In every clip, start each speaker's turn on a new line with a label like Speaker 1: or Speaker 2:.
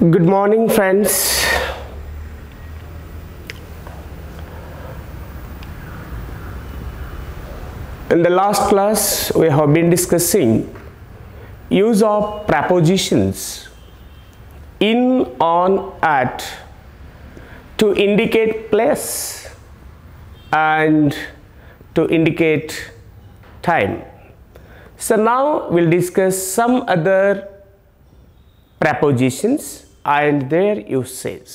Speaker 1: good morning friends in the last class we have been discussing use of prepositions in on at to indicate place and to indicate time so now we'll discuss some other prepositions and their usage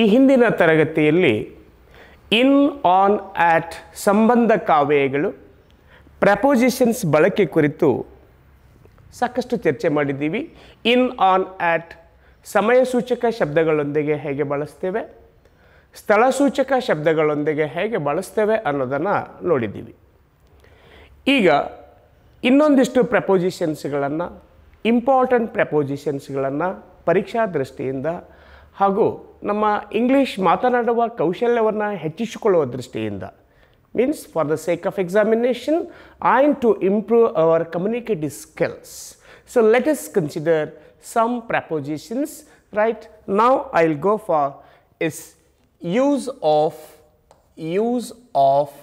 Speaker 1: ಈ ಹಿಂದಿನ ತರಗತಿಯಲ್ಲಿ ಇನ್ on at ಸಂಬಂಧ ಕಾವ್ಯಗಳು prepositions ಬಳಕೆ ಕುರಿತು ಸಾಕಷ್ಟು ಚರ್ಚೆ ಮಾಡಿದ್ದೀವಿ ಇನ್ ಆನ್ ಸಮಯ ಸೂಚಕ ಶಬ್ದಗಳೊಂದಿಗೆ ಹೇಗೆ ಬಳಸ್ತೇವೆ ಸ್ಥಳಸೂಚಕ ಶಬ್ದಗಳೊಂದಿಗೆ ಹೇಗೆ ಬಳಸ್ತೇವೆ ಅನ್ನೋದನ್ನು ನೋಡಿದ್ದೀವಿ ಈಗ ಇನ್ನೊಂದಿಷ್ಟು ಪ್ರಪೋಸಿಷನ್ಸ್ಗಳನ್ನು ಇಂಪಾರ್ಟೆಂಟ್ ಪ್ರಪೋಸಿಷನ್ಸ್ಗಳನ್ನು ಪರೀಕ್ಷಾ ದೃಷ್ಟಿಯಿಂದ ಹಾಗೂ ನಮ್ಮ ಇಂಗ್ಲೀಷ್ ಮಾತನಾಡುವ ಕೌಶಲ್ಯವನ್ನು ಹೆಚ್ಚಿಸಿಕೊಳ್ಳುವ ದೃಷ್ಟಿಯಿಂದ means for the sake of examination and to improve our communicative skills so let us consider some prepositions right now I will go for is use of use of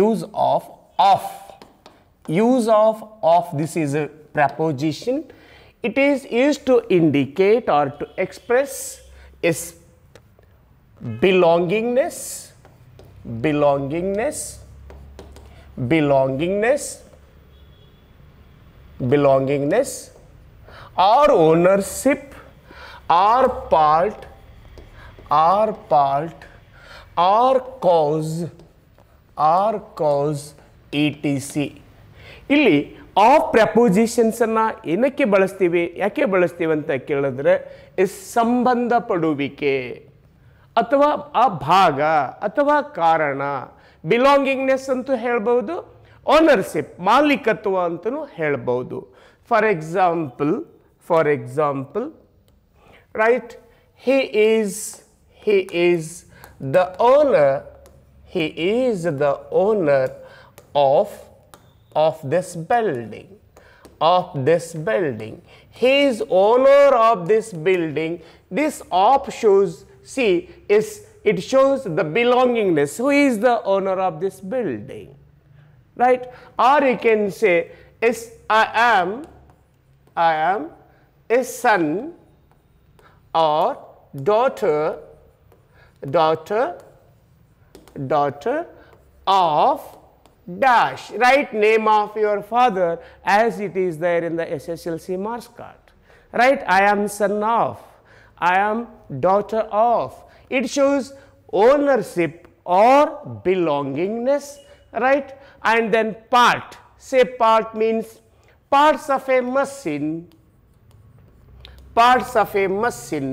Speaker 1: use of of use of of this is a preposition it is used to indicate or to express is belongingness belongingness belongingness belongingness or ownership or part or part or cause or cause etc ಇಲ್ಲಿ of ಪ್ರಪೋಸಿಷನ್ಸನ್ನು ಏನಕ್ಕೆ ಬಳಸ್ತೀವಿ ಯಾಕೆ ಬಳಸ್ತೀವಿ ಅಂತ ಕೇಳಿದ್ರೆ ಸಂಬಂಧ ಪಡುವಿಕೆ ಅಥವಾ ಆ ಭಾಗ ಅಥವಾ ಕಾರಣ ಬಿಲಾಂಗಿಂಗ್ನೆಸ್ ಅಂತೂ ಹೇಳ್ಬೋದು ಓನರ್ಶಿಪ್ ಮಾಲೀಕತ್ವ ಅಂತಲೂ ಹೇಳ್ಬೋದು for example for example right he is he is the owner he is the owner of of this building of this building. He is owner of this building. This op shows, see, is it shows the belongingness. Who is the owner of this building? Right? Or you can say, is I am, I am a son or daughter, daughter, daughter of dash write name of your father as it is there in the SSLC marks card. Right? I am son of, I am daughter of. It shows ownership or belongingness, right? And then part, say part means parts of a machine, parts of a machine,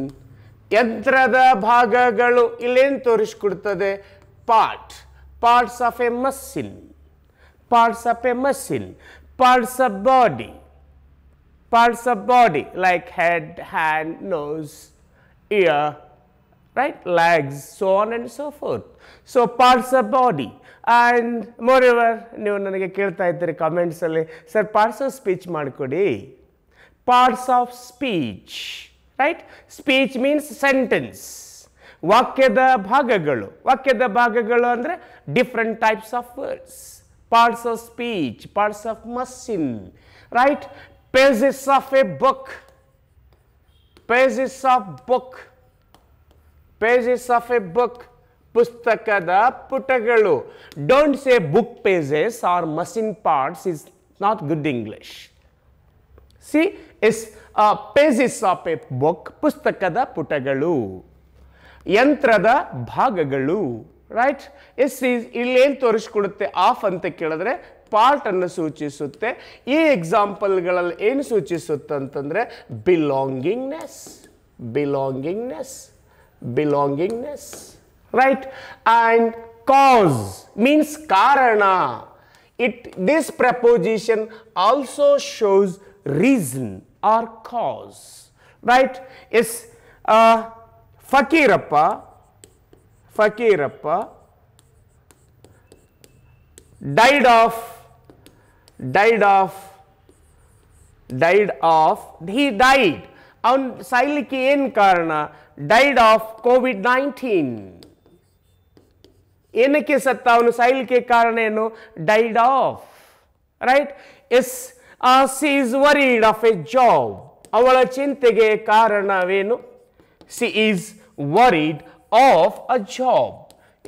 Speaker 1: ಯಂತ್ರದ bhagagalu ilento ತೋರಿಸ್ಕೊಡ್ತದೆ part. Parts of a machine. Parts of a machine, parts of body parts of body like head hand nose ear, right legs so on and so forth. So parts of body and moreover ನೀವು ನನಗೆ ಕೇಳ್ತಾ ಇದ್ದೀರಿ ಕಮೆಂಟ್ಸಲ್ಲಿ sir parts of speech ಮಾಡಿಕೊಡಿ parts of speech right speech means sentence ವಾಕ್ಯದ ಭಾಗಗಳು ವಾಕ್ಯದ ಭಾಗಗಳು ಅಂದರೆ different types of words parts of speech, parts of machine, right? Pages of a book, pages of book, pages of a book, pustakada putagalu. Don't say book pages or machine parts is not good English. See, it's uh, pages of a book, pustakada putagalu. Yantrada bhagagalu. Right yes is ಇಲ್ಲೇನು ತೋರಿಸ್ಕೊಡುತ್ತೆ of ಅಂತ ಕೇಳಿದ್ರೆ ಪಾರ್ಟನ್ನು ಸೂಚಿಸುತ್ತೆ ಈ ಎಕ್ಸಾಂಪಲ್ಗಳಲ್ಲಿ ಏನು ಸೂಚಿಸುತ್ತೆ ಅಂತಂದರೆ belongingness belongingness belongingness right and cause means ಕಾರಣ it this preposition also shows reason or cause right yes Fakirappa Fakirappa died of died of died of he died ಅವನ ಸಾಯ್ಲಿಕ್ಕೆ ಏನು ಕಾರಣ ಡೈಡ್ ಆಫ್ ಕೋವಿಡ್ ನೈನ್ಟೀನ್ ಏನಕ್ಕೆ ಸತ್ತ ಅವನು ಸಾಯ್ಲಿಕ್ಕೆ ಕಾರಣ ಏನು died of right yes she is worried of a job ಅವಳ ಚಿಂತೆಗೆ ಕಾರಣವೇನು she is worried of a job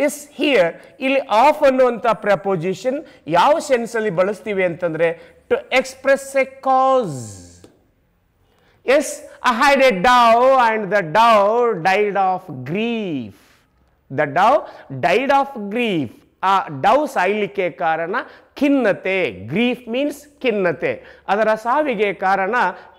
Speaker 1: is here ಇಲ್ಲಿ ಆಫ್ ಅನ್ನುವಂಥ ಪ್ರಪೋಸಿಷನ್ ಯಾವ ಸೆನ್ಸಲ್ಲಿ ಬಳಸ್ತೀವಿ ಅಂತಂದರೆ to express a cause yes I had a dove and the dove died of grief the dove died of grief ಆ ಡೌ ಸಾಯ್ಲಿಕ್ಕೆ ಕಾರಣ ಖಿನ್ನತೆ grief means ಖಿನ್ನತೆ ಅದರ ಸಾವಿಗೆ ಕಾರಣ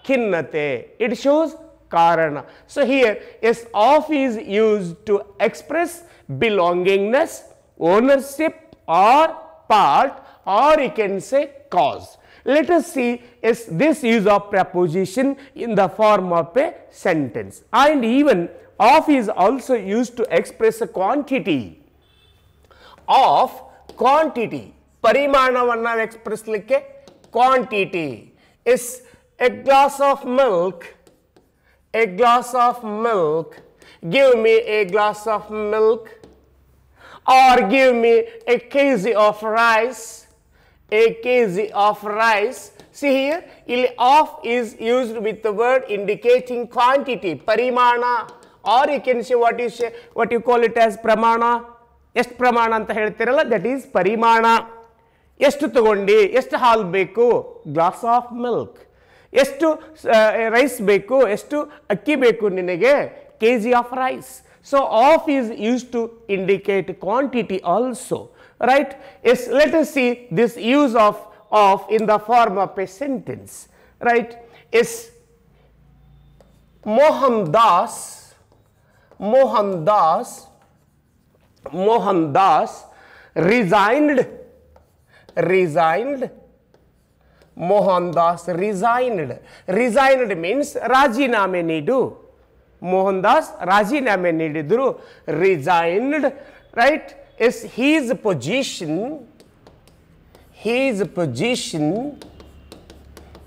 Speaker 1: ಖಿನ್ನತೆ it shows karana. So here is of is used to express belongingness, ownership or part or you can say cause. Let us see is this use of preposition in the form of a sentence and even of is also used to express a quantity of quantity. Parimanavana express like a quantity is a glass of milk a glass of milk. Give me a glass of milk. Or give me a kg of rice. A kg of rice. See here, of is used with the word indicating quantity, parimana. Or you can say what you say, what you call it as pramana. ಎಷ್ಟು ಪ್ರಮಾಣ that is ಹೇಳ್ತಿರಲ್ಲ that is ಪರಿಮಾಣ ಎಷ್ಟು ತಗೊಂಡು ಎಷ್ಟು ಹಾಲು ಬೇಕು glass ಎಷ್ಟು ರೈಸ್ ಬೇಕು ಎಷ್ಟು ಅಕ್ಕಿ ಬೇಕು ನಿನಗೆ K G of rice so of is use to indicate quantity also right yes let us see this use of of in the form of a sentence right yes Mohandas Mohandas Mohandas resigned resigned Mohandas resigned. Resigned means Rajiname Nidu. Mohandas Rajiname Nididru resigned, right? Is his position, his position,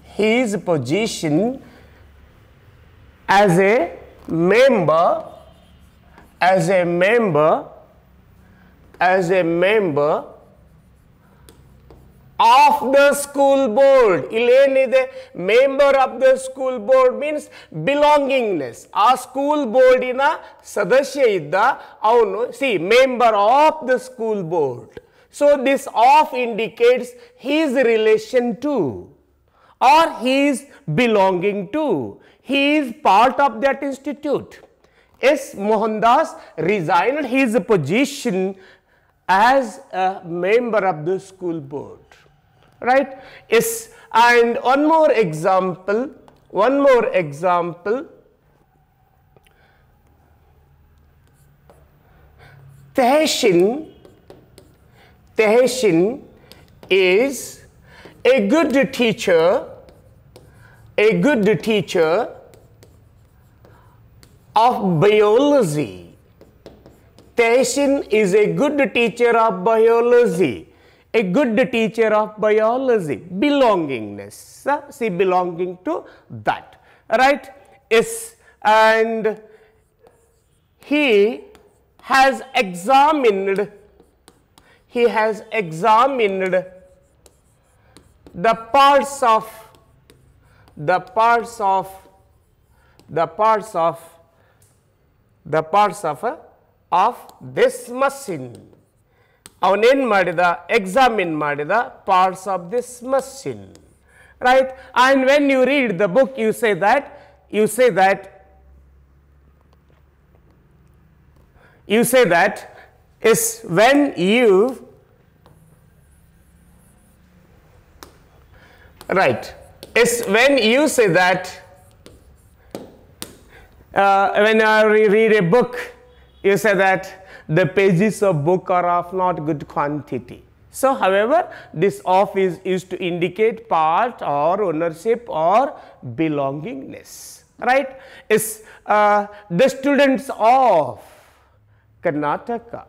Speaker 1: his position as a member, as a member, as a member of the school board. Elaine is a member of the school board means belongingness. A school board in a sadashya idda, avnu, see, member of the school board. So, this of indicates his relation to or his belonging to. He is part of that institute. Yes, Mohandas resigned his position as a member of the school board right? Yes, and one more example, one more example. Tehsin, Tehsin is a good teacher, a good teacher of biology. Tehsin is a good teacher of biology a good teacher of biology, belongingness, uh, see belonging to that, right? Yes, and he has examined, he has examined the parts of, the parts of, the parts of, the parts of, uh, of this machine ಅವನೇನು ಮಾಡಿದ examine ಮಾಡಿದ parts of this machine, right and when you read the book you say that you say that you say that is when you right is when you say that uh, when I read a book you say that the pages of book are of not good quantity. So, however, this of is used to indicate part or ownership or belongingness, right? Is uh, the students of Karnataka,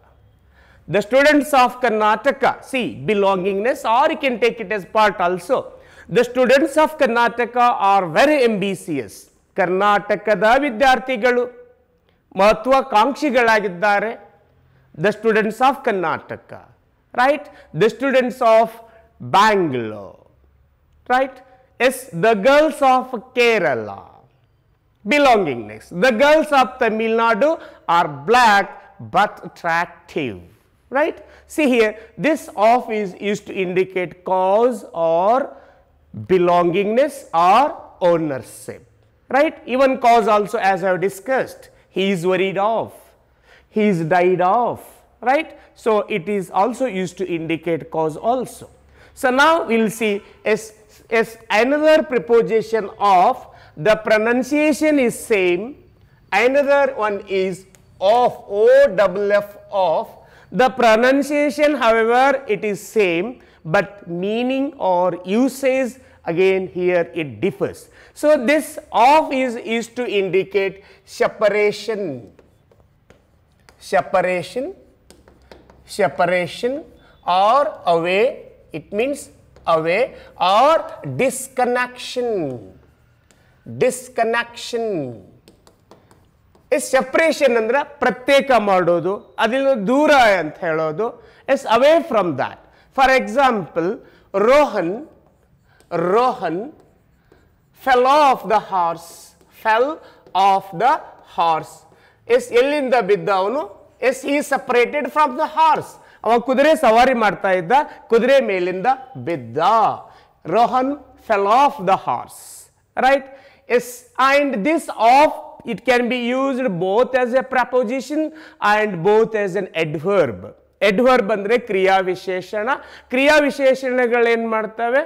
Speaker 1: the students of Karnataka, see belongingness or you can take it as part also. The students of Karnataka are very ambitious. Karnataka ಕರ್ನಾಟಕದ ವಿದ್ಯಾರ್ಥಿಗಳು ಮಹತ್ವಾಕಾಂಕ್ಷಿಗಳಾಗಿದ್ದಾರೆ the students of Karnataka, right? The students of Bangalore, right? Is the girls of Kerala. Belongingness. The girls of Tamil Nadu are black but attractive, right? See here, this of is used to indicate cause or belongingness or ownership, right? Even cause also as I have discussed, he is worried of he is died off, right. So, it is also used to indicate cause also. So, now we will see as, as another preposition of the pronunciation is same, another one is of, O double F of. The pronunciation however, it is same, but meaning or usage again here it differs. So, this of is used to indicate separation separation, separation or away, it means away or disconnection, disconnection. Yes separation ಅಂದ್ರೆ ಪ್ರತ್ಯೇಕ ಮಾಡೋದು ಅದರಿಂದ ದೂರ ಅಂತ ಹೇಳೋದು yes away from that for example Rohan Rohan fell off the horse fell off the horse yes ಎಲ್ಲಿಂದ ಬಿದ್ದ ಅವನು ಎಸ್ ಈ ಸಪರೇಟೆಡ್ ಫ್ರಮ್ ದ ಹಾರ್ಸ್ ಅವ ಕುದುರೆ ಸವಾರಿ ಮಾಡ್ತಾ ಇದ್ದ ಕುದುರೆ ಮೇಲಿಂದ ಬಿದ್ದ Rohan fell off the horse right yes and this off it can be used both as a preposition and both as an adverb adverb ಅಂದ್ರೆ ಕ್ರಿಯಾ ವಿಶೇಷಣ ಕ್ರಿಯಾ ವಿಶೇಷಣಗಳೇನು ಮಾಡ್ತವೆ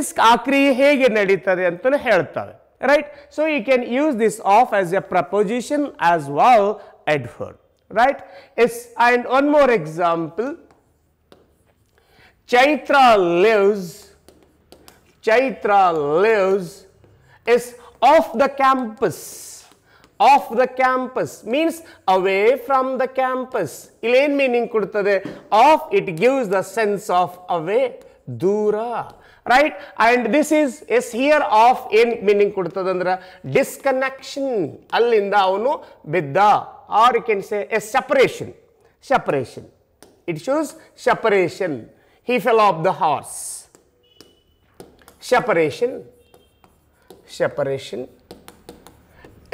Speaker 1: ಎಸ್ ಆ ಕ್ರಿಯೆ ಹೇಗೆ ನಡೀತದೆ ಅಂತಲೂ ಹೇಳ್ತವೆ right. So, you can use this of as a preposition as well adverb right. and one more example Chaitra lives, Chaitra lives is off the campus, off the campus means away from the campus. Illen meaning kodutade, off it gives the sense of away, dura. Right and this is yes here off ಏನ್ meaning ಕೊಡ್ತದಂದ್ರೆ disconnection ಅಲ್ಲಿಂದ ಅವನು ಬಿದ್ದ or you can say a separation separation it shows separation he fell off the horse separation separation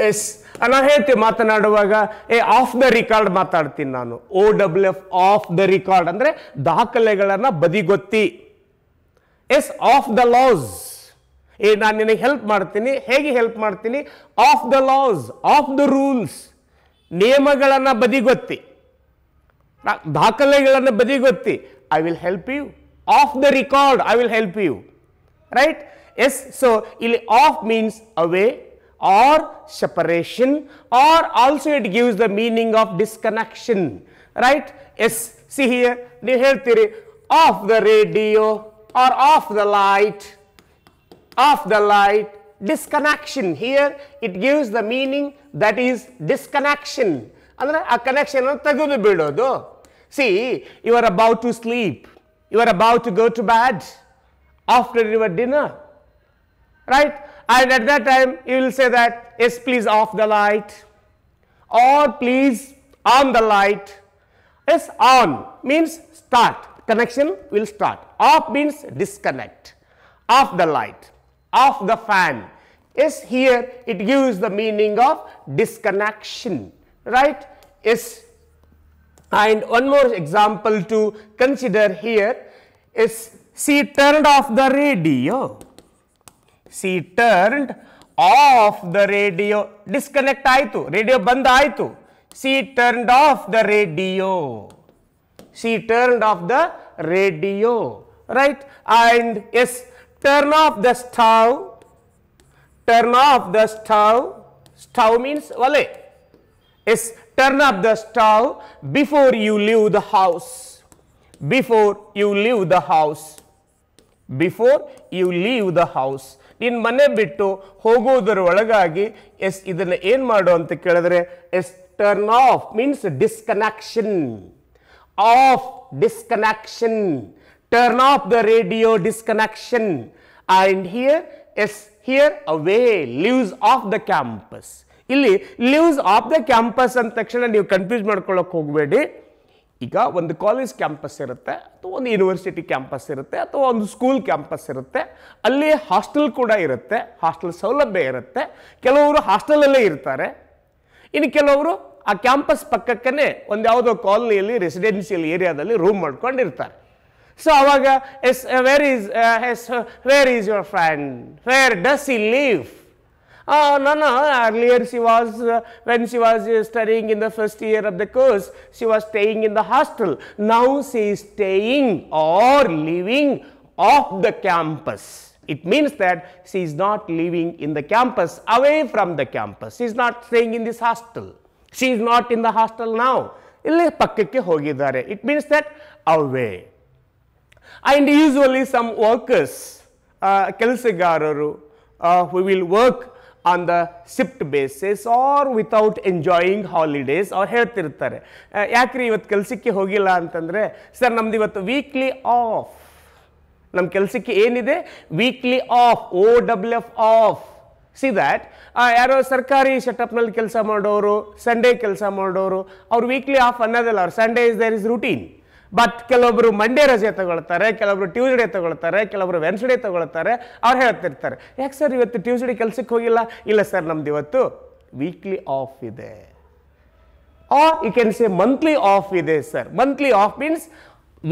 Speaker 1: yes ನಾನು ಹೇಳ್ತೀವಿ ಮಾತನಾಡುವಾಗ uh off the record ಮಾತಾಡ್ತೀನಿ ನಾನು O W F off the record ಅಂದರೆ ದಾಖಲೆಗಳನ್ನು ಬದಿಗೊತ್ತಿ ಎಸ್ ಆಫ್ ದ ಲಾಸ್ ಏ ನಾನು ನಿನಗೆ ಹೆಲ್ಪ್ ಮಾಡ್ತೀನಿ ಹೇಗೆ ಹೆಲ್ಪ್ ಮಾಡ್ತೀನಿ off the laws off the rules ನಿಯಮಗಳನ್ನು ಬದಿಗೊತ್ತಿ ದಾಖಲೆಗಳನ್ನು ಬದಿಗೊತ್ತಿ I will help you off the record I will help you right yes so ಇಲ್ಲಿ off means away or separation or also it gives the meaning of disconnection right yes ಸಿಹಿಯ ನೀವು ಹೇಳ್ತೀರಿ off the radio or off the light, off the light, disconnection. Here it gives the meaning that is disconnection. Andra, a connection. See, you are about to sleep. You are about to go to bed after your dinner. Right? And at that time, you will say that, yes, please off the light. Or please on the light. Yes, on means start connection will start. Off means disconnect. Off the light. Off the fan. Is here it gives the meaning of disconnection. Right? Is and one more example to consider here is she turned off the radio. She turned radio. Disconnect. Radio disconnect radio radio ಬಂದ್ ಆಯಿತು She turned off the radio she turned off the radio, right? And yes, turn off the stove, turn off the stove, stove means vale. Yes, turn off the stove before you leave the house, before you leave the house, before you leave the house. in ಮನೆ ಬಿಟ್ಟು ಹೋಗೋದರ ಒಳಗಾಗಿ S ಇದನ್ನು ಏನು ಮಾಡು ಅಂತ ಕೇಳಿದ್ರೆ yes turn off means disconnection. Off disconnection turn off the radio disconnection disconnection here yes here away leaves off the campus ಇಲ್ಲಿ leaves off the campus ಅಂದ ತಕ್ಷಣ ನೀವು ಕನ್ಫ್ಯೂಸ್ ಮಾಡ್ಕೊಳ್ಳೋಕೆ ಹೋಗಬೇಡಿ ಈಗ ಒಂದು ಕಾಲೇಜ್ ಕ್ಯಾಂಪಸ್ ಇರುತ್ತೆ ಅಥವಾ ಒಂದು ಯೂನಿವರ್ಸಿಟಿ ಕ್ಯಾಂಪಸ್ ಇರುತ್ತೆ ಅಥವಾ ಒಂದು ಸ್ಕೂಲ್ ಕ್ಯಾಂಪಸ್ ಇರುತ್ತೆ ಅಲ್ಲಿ ಹಾಸ್ಟೆಲ್ ಕೂಡ ಇರುತ್ತೆ ಹಾಸ್ಟೆಲ್ ಸೌಲಭ್ಯ ಇರುತ್ತೆ ಕೆಲವರು ಹಾಸ್ಟೆಲಲ್ಲೇ ಇರ್ತಾರೆ ಇನ್ನು ಕೆಲವರು ಆ ಕ್ಯಾಂಪಸ್ ಪಕ್ಕಕ್ಕೇ ಒಂದು ಯಾವುದೋ ಕಾಲನಿಯಲ್ಲಿ ರೆಸಿಡೆನ್ಷಿಯಲ್ ಏರಿಯಾದಲ್ಲಿ ರೂಮ್ ಮಾಡ್ಕೊಂಡಿರ್ತಾರೆ ಸೊ ಅವಾಗ yes where is yes where is your friend where does he leave ನಾನು earlier she was when she was studying in the first year of the course she was staying in the hostel now she staying or living off the campus It means that she is not living in the campus, away from the campus. She is not staying in this hostel. She is not in the hostel ನಾವು ಇಲ್ಲಿ ಪಕ್ಕಕ್ಕೆ ಹೋಗಿದ್ದಾರೆ it means that away and usually some workers ಕೆಲಸಗಾರರು who will work on the shift basis or without enjoying holidays ಅವ್ರು ಹೇಳ್ತಿರ್ತಾರೆ ಯಾಕ್ರಿ ಇವತ್ತು ಕೆಲಸಕ್ಕೆ ಹೋಗಿಲ್ಲ ಅಂತಂದರೆ ಸರ್ ನಮ್ದು ಇವತ್ತು ವೀಕ್ಲಿ ಆಫ್ ನಮ್ಮ ಕೆಲಸಕ್ಕೆ ಏನಿದೆ weekly off O W F off see that ಯಾರೋ ಸರ್ಕಾರಿ ಸೆಟಪ್ನಲ್ಲಿ ಕೆಲಸ ಮಾಡೋರು ಸಂಡೇ ಕೆಲಸ ಮಾಡೋರು ಅವ್ರು ವೀಕ್ಲಿ ಆಫ್ ಅನ್ನೋದಲ್ಲ ಅವ್ರು Sunday is there is routine but ಕೆಲವೊಬ್ಬರು ಮಂಡೇ ರಜೆ ತಗೊಳ್ತಾರೆ ಕೆಲವೊಬ್ರು ಟ್ಯೂಸ್ಡೇ ತಗೊಳ್ತಾರೆ ಕೆಲವರು ವೆನ್ಸ್ಡೇ ತಗೊಳ್ತಾರೆ ಅವ್ರು ಹೇಳ್ತಿರ್ತಾರೆ ಯಾಕೆ ಸರ್ ಇವತ್ತು ಟ್ಯೂಸ್ಡೇ ಕೆಲಸಕ್ಕೆ ಹೋಗಿಲ್ಲ ಇಲ್ಲ ಸರ್ ನಮ್ದು ಇವತ್ತು ವೀಕ್ಲಿ ಆಫ್ ಇದೆ uh you can say monthly off ಇದೆ sir monthly off means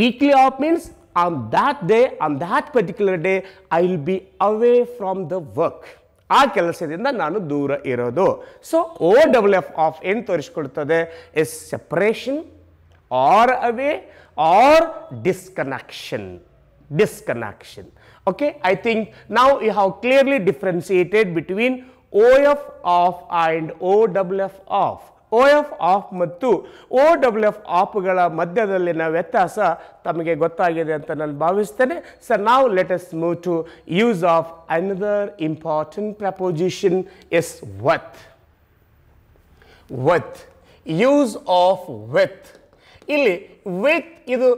Speaker 1: weekly off means on that day on that particular day I will be away from the work ಆ ಕೆಲಸದಿಂದ ನಾನು ದೂರ ಇರೋದು so O W F off ಏನು ತೋರಿಸ್ಕೊಡ್ತದೆ yes separation or away or disconnection disconnection okay I think ನಾವು you have clearly differentiated between O F of and O W F off O F of ಮತ್ತು O W F ಆಫ್ಗಳ ಮಧ್ಯದಲ್ಲಿನ ವ್ಯತ್ಯಾಸ ತಮಗೆ ಗೊತ್ತಾಗಿದೆ ಅಂತ ನಾನು ಭಾವಿಸ್ತೇನೆ ಸರ್ ನಾವು latest move to use of another important preposition yes with with use of with ಇಲ್ಲಿ with ಇದು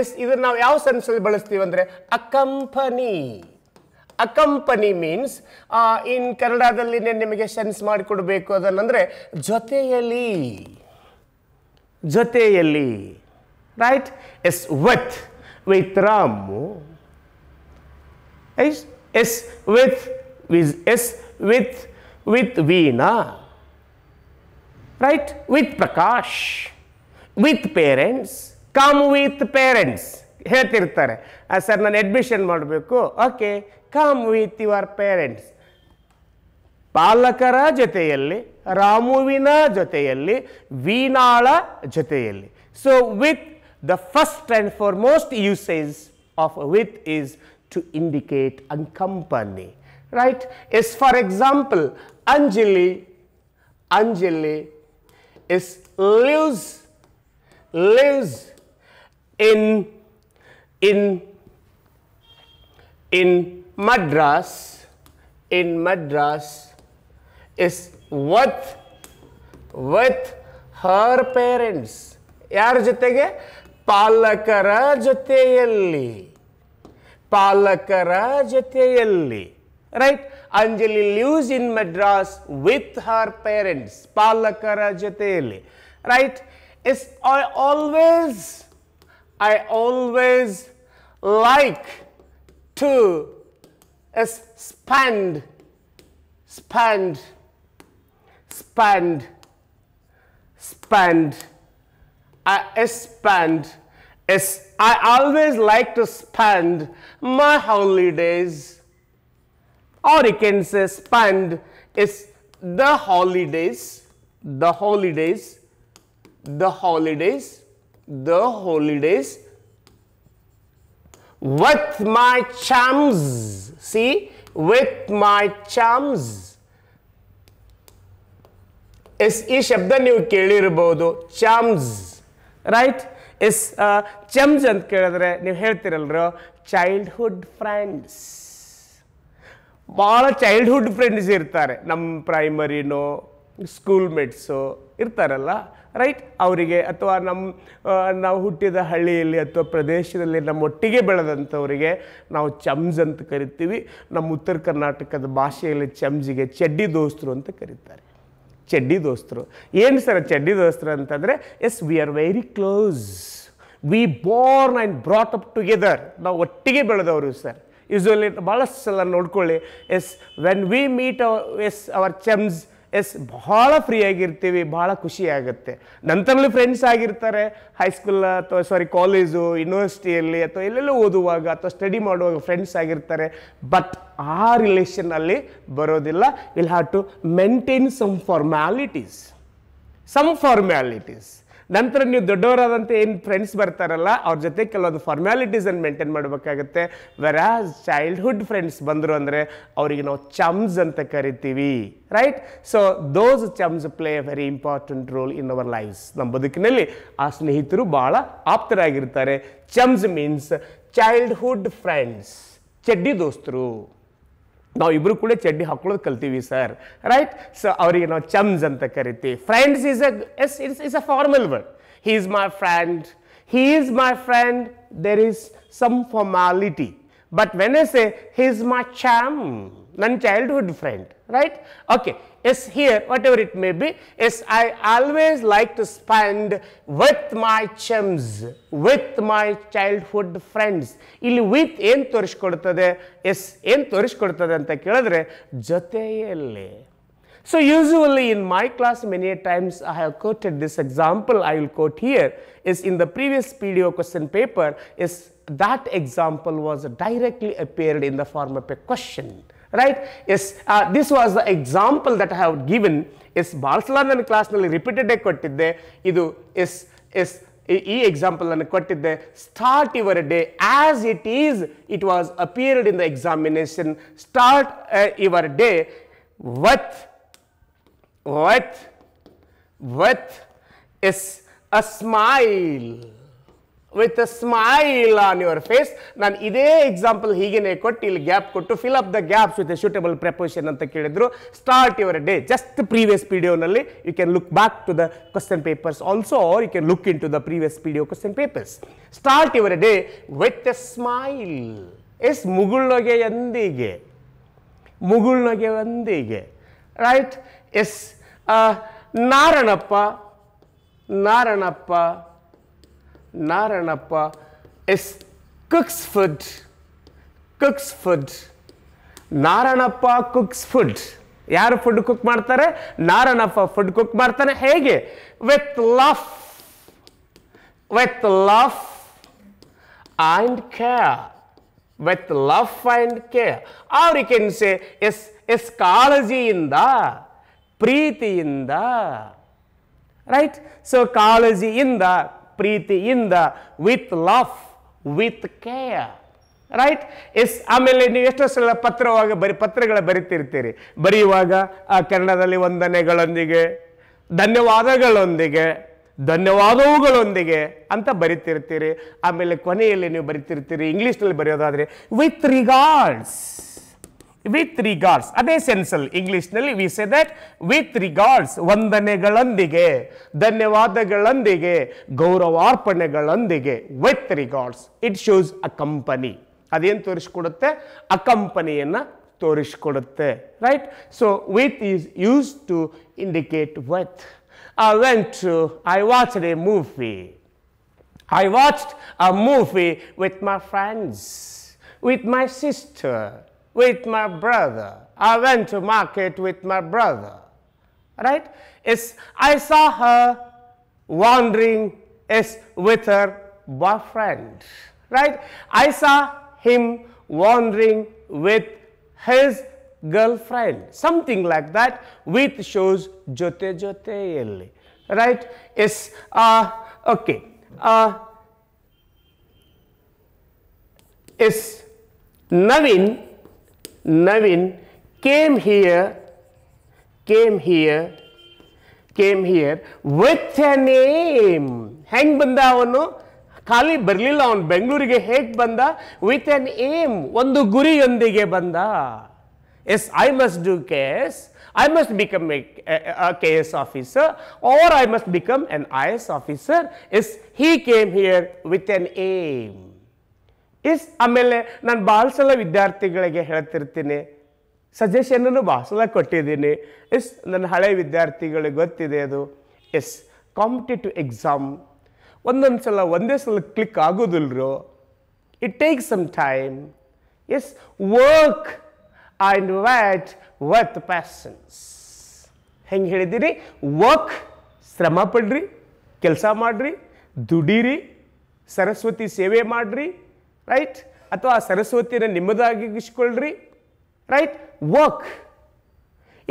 Speaker 1: ಎಸ್ ಇದನ್ನು ನಾವು ಯಾವ ಸೆನ್ಸಲ್ಲಿ ಬಳಸ್ತೀವಿ ಅಂದರೆ accompany accompany means in ಕನ್ನಡದಲ್ಲಿ ನಿಮಗೆ ಸೆನ್ಸ್ ಮಾಡಿಕೊಡ್ಬೇಕು ಅದನ್ನಂದರೆ ಜೊತೆಯಲ್ಲಿ ಜೊತೆಯಲ್ಲಿ right yes with with Ramu yes with with yes with with Veena right with Prakash with parents come with parents ಹೇಳ್ತಿರ್ತಾರೆ ಸರ್ ನಾನು ಅಡ್ಮಿಷನ್ ಮಾಡಬೇಕು okay come with your parents ಪಾಲಕರ ಜೊತೆಯಲ್ಲಿ ರಾಮುವಿನ ಜೊತೆಯಲ್ಲಿ ವೀಣಾಳ ಜೊತೆಯಲ್ಲಿ so with the first and foremost usage of with is to indicate accompany right is for example Anjali Anjali is lives lives in in in madras in madras is what with her parents yaar jothege palakara jothiyalli palakara jothiyalli right anjali lives in madras with her parents palakara jothiyalli right is i always i always like to spend, spend, spend, spend. I spend. I always like to spend my holidays. Or you can say spend is the holidays, the holidays, the holidays, the holidays with my chums. See, with my chums. Yes ಈ ಶಬ್ದ ನೀವು ಕೇಳಿರಬಹುದು ಚಮ್ಸ್ right yes ಚಮ್ಸ್ ಅಂತ ಕೇಳಿದ್ರೆ ನೀವು ಹೇಳ್ತಿರಲ್ರೋ childhood friends ಭಾಳ childhood friends ಇರ್ತಾರೆ ನಮ್ಮ ಪ್ರೈಮರಿನೋ ಸ್ಕೂಲ್ ಮೇಟ್ಸು ಇರ್ತಾರಲ್ಲ ರೈಟ್ ಅವರಿಗೆ ಅಥವಾ ನಮ್ಮ ನಾವು ಹುಟ್ಟಿದ ಹಳ್ಳಿಯಲ್ಲಿ ಅಥವಾ ಪ್ರದೇಶದಲ್ಲಿ ನಮ್ಮೊಟ್ಟಿಗೆ ಬೆಳೆದಂಥವರಿಗೆ ನಾವು ಚಮ್ಸ್ ಅಂತ ಕರಿತೀವಿ ನಮ್ಮ ಉತ್ತರ ಕರ್ನಾಟಕದ ಭಾಷೆಯಲ್ಲಿ ಚಮ್ಜಿಗೆ ಚಡ್ಡಿ ದೋಸ್ತರು ಅಂತ ಕರೀತಾರೆ ಚಡ್ಡಿ ದೋಸ್ತರು ಏನು ಸರ್ ಚಡ್ಡಿ ದೋಸ್ತರು ಅಂತಂದರೆ yes we are very close we born and brought up together ನಾವು ಒಟ್ಟಿಗೆ ಬೆಳೆದವರು ಸರ್ ಯೂಸ್ವಲಿ ಭಾಳಷ್ಟು ಸಲ ನೋಡ್ಕೊಳ್ಳಿ yes when we meet yes our chums yes ಭಾಳ ಫ್ರೀ ಆಗಿರ್ತೀವಿ ಭಾಳ ಖುಷಿ ಆಗುತ್ತೆ ನಂತರಲ್ಲಿ ಫ್ರೆಂಡ್ಸ್ ಆಗಿರ್ತಾರೆ ಹೈಸ್ಕೂಲ್ ಅಥವಾ ಸಾರಿ ಕಾಲೇಜು ಯೂನಿವರ್ಸಿಟಿಯಲ್ಲಿ ಅಥವಾ ಎಲ್ಲೆಲ್ಲೋ ಓದುವಾಗ ಅಥವಾ ಸ್ಟಡಿ ಮಾಡುವಾಗ ಫ್ರೆಂಡ್ಸ್ ಆಗಿರ್ತಾರೆ ಬಟ್ ಆ ರಿಲೇಷನ್ನಲ್ಲಿ ಬರೋದಿಲ್ಲ will have to maintain some formalities some formalities ನಂತರ ನೀವು ದೊಡ್ಡವರಾದಂಥ ಏನು ಫ್ರೆಂಡ್ಸ್ ಬರ್ತಾರಲ್ಲ ಅವ್ರ ಜೊತೆ ಕೆಲವೊಂದು ಫಾರ್ಮ್ಯಾಲಿಟೀಸನ್ನು ಮೇಂಟೈನ್ ಮಾಡಬೇಕಾಗತ್ತೆ ಆಸ್ ಚೈಲ್ಡ್ಹುಡ್ ಫ್ರೆಂಡ್ಸ್ ಬಂದರು ಅಂದರೆ ಅವರಿಗೆ ನಾವು ಚಮ್ಸ್ ಅಂತ ಕರಿತೀವಿ right so those chums play a very important role in our lives ನಮ್ಮ ಬದುಕಿನಲ್ಲಿ ಆ ಸ್ನೇಹಿತರು ಭಾಳ ಆಪ್ತರಾಗಿರ್ತಾರೆ ಚಮ್ಸ್ ಮೀನ್ಸ್ ಚೈಲ್ಡ್ಹುಡ್ ಫ್ರೆಂಡ್ಸ್ ಚಡ್ಡಿ ದೋಸ್ತರು ನಾವು ಇಬ್ಬರು ಕೂಡ ಚಡ್ಡಿ ಹಾಕೊಳ್ಳೋದು ಕಲ್ತೀವಿ ಸರ್ ರೈಟ್ ಸೊ ಅವರಿಗೆ ನಾವು ಚಮ್ಸ್ ಅಂತ ಕರಿತೀವಿ friends is a yes it's is a formal word he is my friend he is my friend there is some formality but when yes uh he is my chum ನನ್ನ childhood friend right okay S here, whatever it may be, is I always like to spend with my chums, with my childhood friends. ಇಲ್ಲಿ with ಏನು ತೋರಿಸ್ಕೊಡ್ತದೆ S ಏನು ತೋರಿಸ್ಕೊಡ್ತದೆ ಅಂತ ಕೇಳಿದ್ರೆ ಜೊತೆಯಲ್ಲಿ So usually in my class many times I have quoted this example I will quote here is in the previous PDO question paper is that example was directly appeared in the form of a question right yes uh, this was the example that i have given Is barcelona class nalli repeated day kottidde idu is yes ee example nalli kottidde start your day as it is it was appeared in the examination start uh, your day What? What? with yes a smile with smile on your face ನಾನು ಇದೇ example ಹೀಗೇನೆ ಕೊಟ್ಟು ಇಲ್ಲಿ gap ಕೊಟ್ಟು fill up the gaps with a suitable preposition ಅಂತ ಕೇಳಿದ್ರು start your day just previous ವಿಡಿಯೋನಲ್ಲಿ you can look back to the question papers also or you can look into the previous video question papers start your day with a smile yes ಎಂದಿಗೆ ಮುಗುಳ್ನೊಗೆ ಒಂದಿಗೆ right yes Naranappa Naranappa Naranappa yes cooks food cooks food Naranappa cooks food ಯಾರು food cook ಮಾಡ್ತಾರೆ Naranappa food cook ಮಾಡ್ತಾನೆ ಹೇಗೆ with love with love and care with love and care or you can say yes yes ಕಾಳಜಿಯಿಂದ ಪ್ರೀತಿಯಿಂದ right so ಕಾಳಜಿಯಿಂದ ಪ್ರೀತಿಯಿಂದ with love with care right yes ಆಮೇಲೆ ನೀವು ಎಷ್ಟೋ ಸಲ ಪತ್ರವಾಗ ಬರಿ ಪತ್ರಗಳ ಬರಿತಿರ್ತೀರಿ ಬರೆಯುವಾಗ ಆ ಕನ್ನಡದಲ್ಲಿ ವಂದನೆಗಳೊಂದಿಗೆ ಧನ್ಯವಾದಗಳೊಂದಿಗೆ ಧನ್ಯವಾದವುಗಳೊಂದಿಗೆ ಅಂತ ಬರಿತಿರ್ತೀರಿ ಆಮೇಲೆ ಕೊನೆಯಲ್ಲಿ ನೀವು ಬರಿತಿರ್ತೀರಿ ಇಂಗ್ಲೀಷ್ನಲ್ಲಿ ಬರೆಯೋದಾದರೆ with regards with regards ade essential english nalli we say that with regards vandanegalandige dhanyavadagalandige gauravarpanegalandige with regards it shows a company ade en torishkodutte a company anna right so with is used to indicate with i went to i watched a movie I watched a movie with my friends, with my sister, with my brother. I went to market with my brother. Right? It's, I saw her wandering is with her boyfriend. Right? I saw him wandering with his girlfriend. Something like that with shows jote jote joteಯಲ್ಲಿ. Right? It's, uh, okay. Uh, is Navin Navin came here, came here, came here with a name. ಹೆಂಗೆ ಬಂದ ಅವನು ಖಾಲಿ ಬರಲಿಲ್ಲ ಅವನು ಬೆಂಗಳೂರಿಗೆ ಹೇಗೆ With an aim. Aim ಒಂದು ಗುರಿಯೊಂದಿಗೆ banda. Yes, I must do case I must become a, a, a KS officer or I must become an IS officer is he came here with an aim. Is ಆಮೇಲೆ ನಾನು ಭಾಳ ಸಲ ವಿದ್ಯಾರ್ಥಿಗಳಿಗೆ ಹೇಳ್ತಿರ್ತೀನಿ ಸಜೆಷನನ್ನು ಭಾಳ ಸಲ ಕೊಟ್ಟಿದ್ದೀನಿ ಎಸ್ ನನ್ನ ಹಳೆಯ ವಿದ್ಯಾರ್ಥಿಗಳಿಗೆ ಗೊತ್ತಿದೆ ಅದು ಎಸ್ ಕಾಂಪಿಟೇಟಿವ್ ಎಕ್ಸಾಮ್ ಒಂದೊಂದು ಸಲ ಒಂದೇ ಸಲ ಕ್ಲಿಕ್ ಆಗೋದಿಲ್ಲರು it take some time yes work and wait with patience ಹೆಂಗೆ ಹೇಳಿದ್ದೀರಿ ವರ್ಕ್ ಶ್ರಮ ಪಡ್ರಿ ಕೆಲಸ ಮಾಡಿರಿ ದುಡೀರಿ ಸರಸ್ವತಿ ಸೇವೆ ಮಾಡಿರಿ ರೈಟ್ ಅಥವಾ ಆ ಸರಸ್ವತಿಯನ್ನು ನಿಮ್ಮದಾಗಿಸ್ಕೊಳ್ಳ್ರಿ ರೈಟ್ ವರ್ಕ್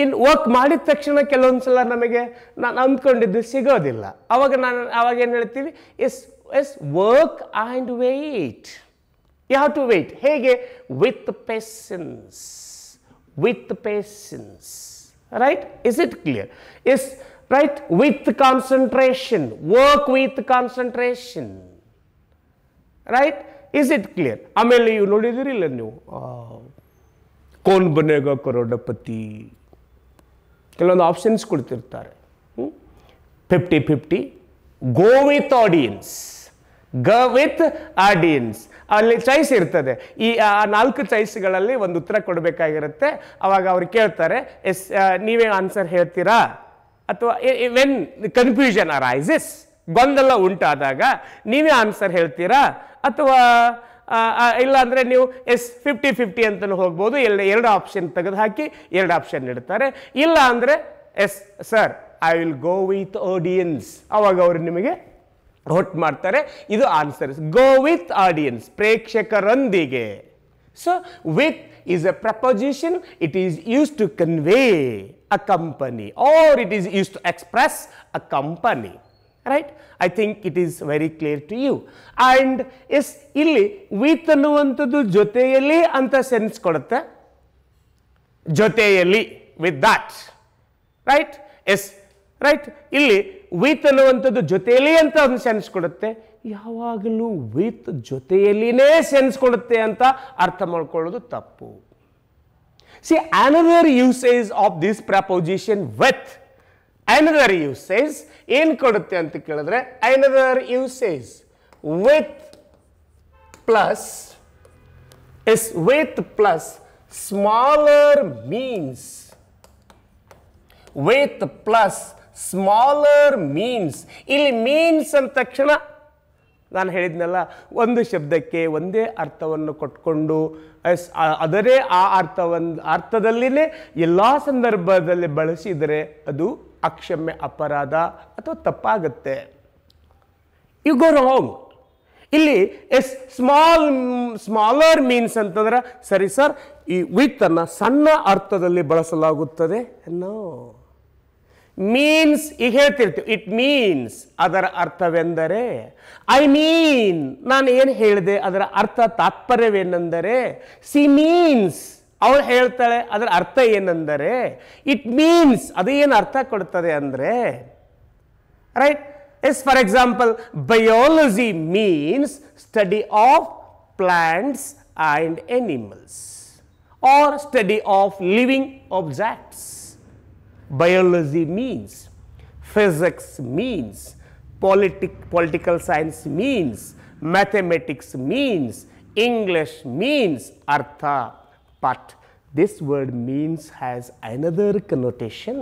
Speaker 1: ಇನ್ನು ವರ್ಕ್ ಮಾಡಿದ ತಕ್ಷಣ ಕೆಲವೊಂದು ಸಲ ನಮಗೆ ನಾನು ಅಂದ್ಕೊಂಡಿದ್ದು ಸಿಗೋದಿಲ್ಲ ಅವಾಗ ನಾನು ಅವಾಗ ಏನು ಹೇಳ್ತೀವಿ yes yes work and wait you have to wait ಹೇಗೆ with patience with patience right is it clear yes right with concentration work with concentration right is it clear ಆಮೇಲೆ ನೀವು ನೋಡಿದಿರಿಲ್ಲ ನೀವು ಕೋನ್ ಬನ್ನೇಗ ಕರೋಡಪತಿ ಕೆಲವೊಂದು ಆಪ್ಷನ್ಸ್ ಕೊಡ್ತಿರ್ತಾರೆ fifty fifty go with audience go with audience ಅಲ್ಲಿ choice ಇರ್ತದೆ ಈ ಆ ನಾಲ್ಕು ಚಾಯ್ಸ್ಗಳಲ್ಲಿ ಒಂದು ಉತ್ತರ ಕೊಡಬೇಕಾಗಿರುತ್ತೆ ಅವಾಗ ಅವ್ರು ಕೇಳ್ತಾರೆ ಎಸ್ ನೀವೇ ಆನ್ಸರ್ ಹೇಳ್ತೀರಾ ಅಥವಾ ವೆನ್ ಕನ್ಫ್ಯೂಷನ್ ಅರೈಸಸ್ ಗೊಂದಲ ಉಂಟಾದಾಗ ನೀವೇ ಆನ್ಸರ್ ಹೇಳ್ತೀರಾ ಅಥವಾ ಇಲ್ಲಾಂದರೆ ನೀವು ಎಸ್ ಫಿಫ್ಟಿ ಫಿಫ್ಟಿ ಅಂತಲೂ ಹೋಗ್ಬೋದು ಎಲ್ಲ ಎರಡು ಆಪ್ಷನ್ ತೆಗೆದು ಹಾಕಿ ಎರಡು ಆಪ್ಷನ್ ಇಡ್ತಾರೆ ಇಲ್ಲ ಅಂದರೆ yes sir I will go with audience ಅವಾಗ ಅವರು ನಿಮಗೆ ವೋಟ್ ಮಾಡ್ತಾರೆ ಇದು ಆನ್ಸರ್ಸ್ ಗೋ ವಿತ್ ಆಡಿಯನ್ಸ್ ಪ್ರೇಕ್ಷಕರೊಂದಿಗೆ so with is a preposition it is use to convey accompany or it is use to express accompany right I think it is very clear to you and yes ಇಲ್ಲಿ with ಅನ್ನುವಂಥದ್ದು ಜೊತೆಯಲ್ಲಿ ಅಂತ sense ಕೊಡುತ್ತೆ ಜೊತೆಯಲ್ಲಿ with that right yes right ಇಲ್ಲಿ with ಅನ್ನುವಂಥದ್ದು ಜೊತೆಯಲ್ಲಿ ಅಂತ ಒಂದು ಸೆನ್ಸ್ ಕೊಡುತ್ತೆ ಯಾವಾಗಲೂ ವಿತ್ ಜೊತೆಯಲ್ಲಿನೇ ಸೆನ್ಸ್ ಕೊಡುತ್ತೆ ಅಂತ ಅರ್ಥ ಮಾಡ್ಕೊಳ್ಳೋದು ತಪ್ಪು see another usage of this preposition with another usage ಏನು ಕೊಡುತ್ತೆ ಅಂತ ಕೇಳಿದ್ರೆ another usage with plus is with plus smaller means with plus smaller means ಇಲ್ಲಿ ಮೀನ್ಸ್ ಅಂದ ತಕ್ಷಣ ನಾನು ಹೇಳಿದ್ನಲ್ಲ ಒಂದು ಶಬ್ದಕ್ಕೆ ಒಂದೇ ಅರ್ಥವನ್ನು ಕೊಟ್ಕೊಂಡು ಎಸ್ ಅದರೇ ಆ ಅರ್ಥವನ್ನು ಅರ್ಥದಲ್ಲಿನೇ ಎಲ್ಲ ಸಂದರ್ಭದಲ್ಲಿ ಬಳಸಿದರೆ ಅದು ಅಕ್ಷಮ್ಯ ಅಪರಾಧ ಅಥವಾ ತಪ್ಪಾಗುತ್ತೆ ಯು ಗೋ ರಾಂಗ್ ಇಲ್ಲಿ ಎಸ್ ಸ್ಮಾಲ್ ಸ್ಮಾಲರ್ ಮೀನ್ಸ್ ಅಂತಂದ್ರೆ ಸರಿ ಸರ್ ಈ ವಿತ್ ಅನ್ನು ಸಣ್ಣ ಅರ್ಥದಲ್ಲಿ ಬಳಸಲಾಗುತ್ತದೆ ನೋ ಮೀನ್ಸ್ ಈಗ ಹೇಳ್ತಿರ್ತೀವಿ ಇಟ್ ಮೀನ್ಸ್ ಅದರ ಅರ್ಥವೆಂದರೆ ಐ ಮೀನ್ ನಾನು ಏನು ಹೇಳಿದೆ ಅದರ ಅರ್ಥ ತಾತ್ಪರ್ಯವೇನೆಂದರೆ ಸಿ ಮೀನ್ಸ್ ಅವಳು ಹೇಳ್ತಾಳೆ ಅದರ ಅರ್ಥ ಏನೆಂದರೆ ಇಟ್ ಮೀನ್ಸ್ ಅದೇನು ಅರ್ಥ ಕೊಡ್ತದೆ ಅಂದರೆ right yes for example biology means study of plants and animals or study of living objects biology means physics means politic political science means mathematics means English means ಅರ್ಥ But this word means has another connotation.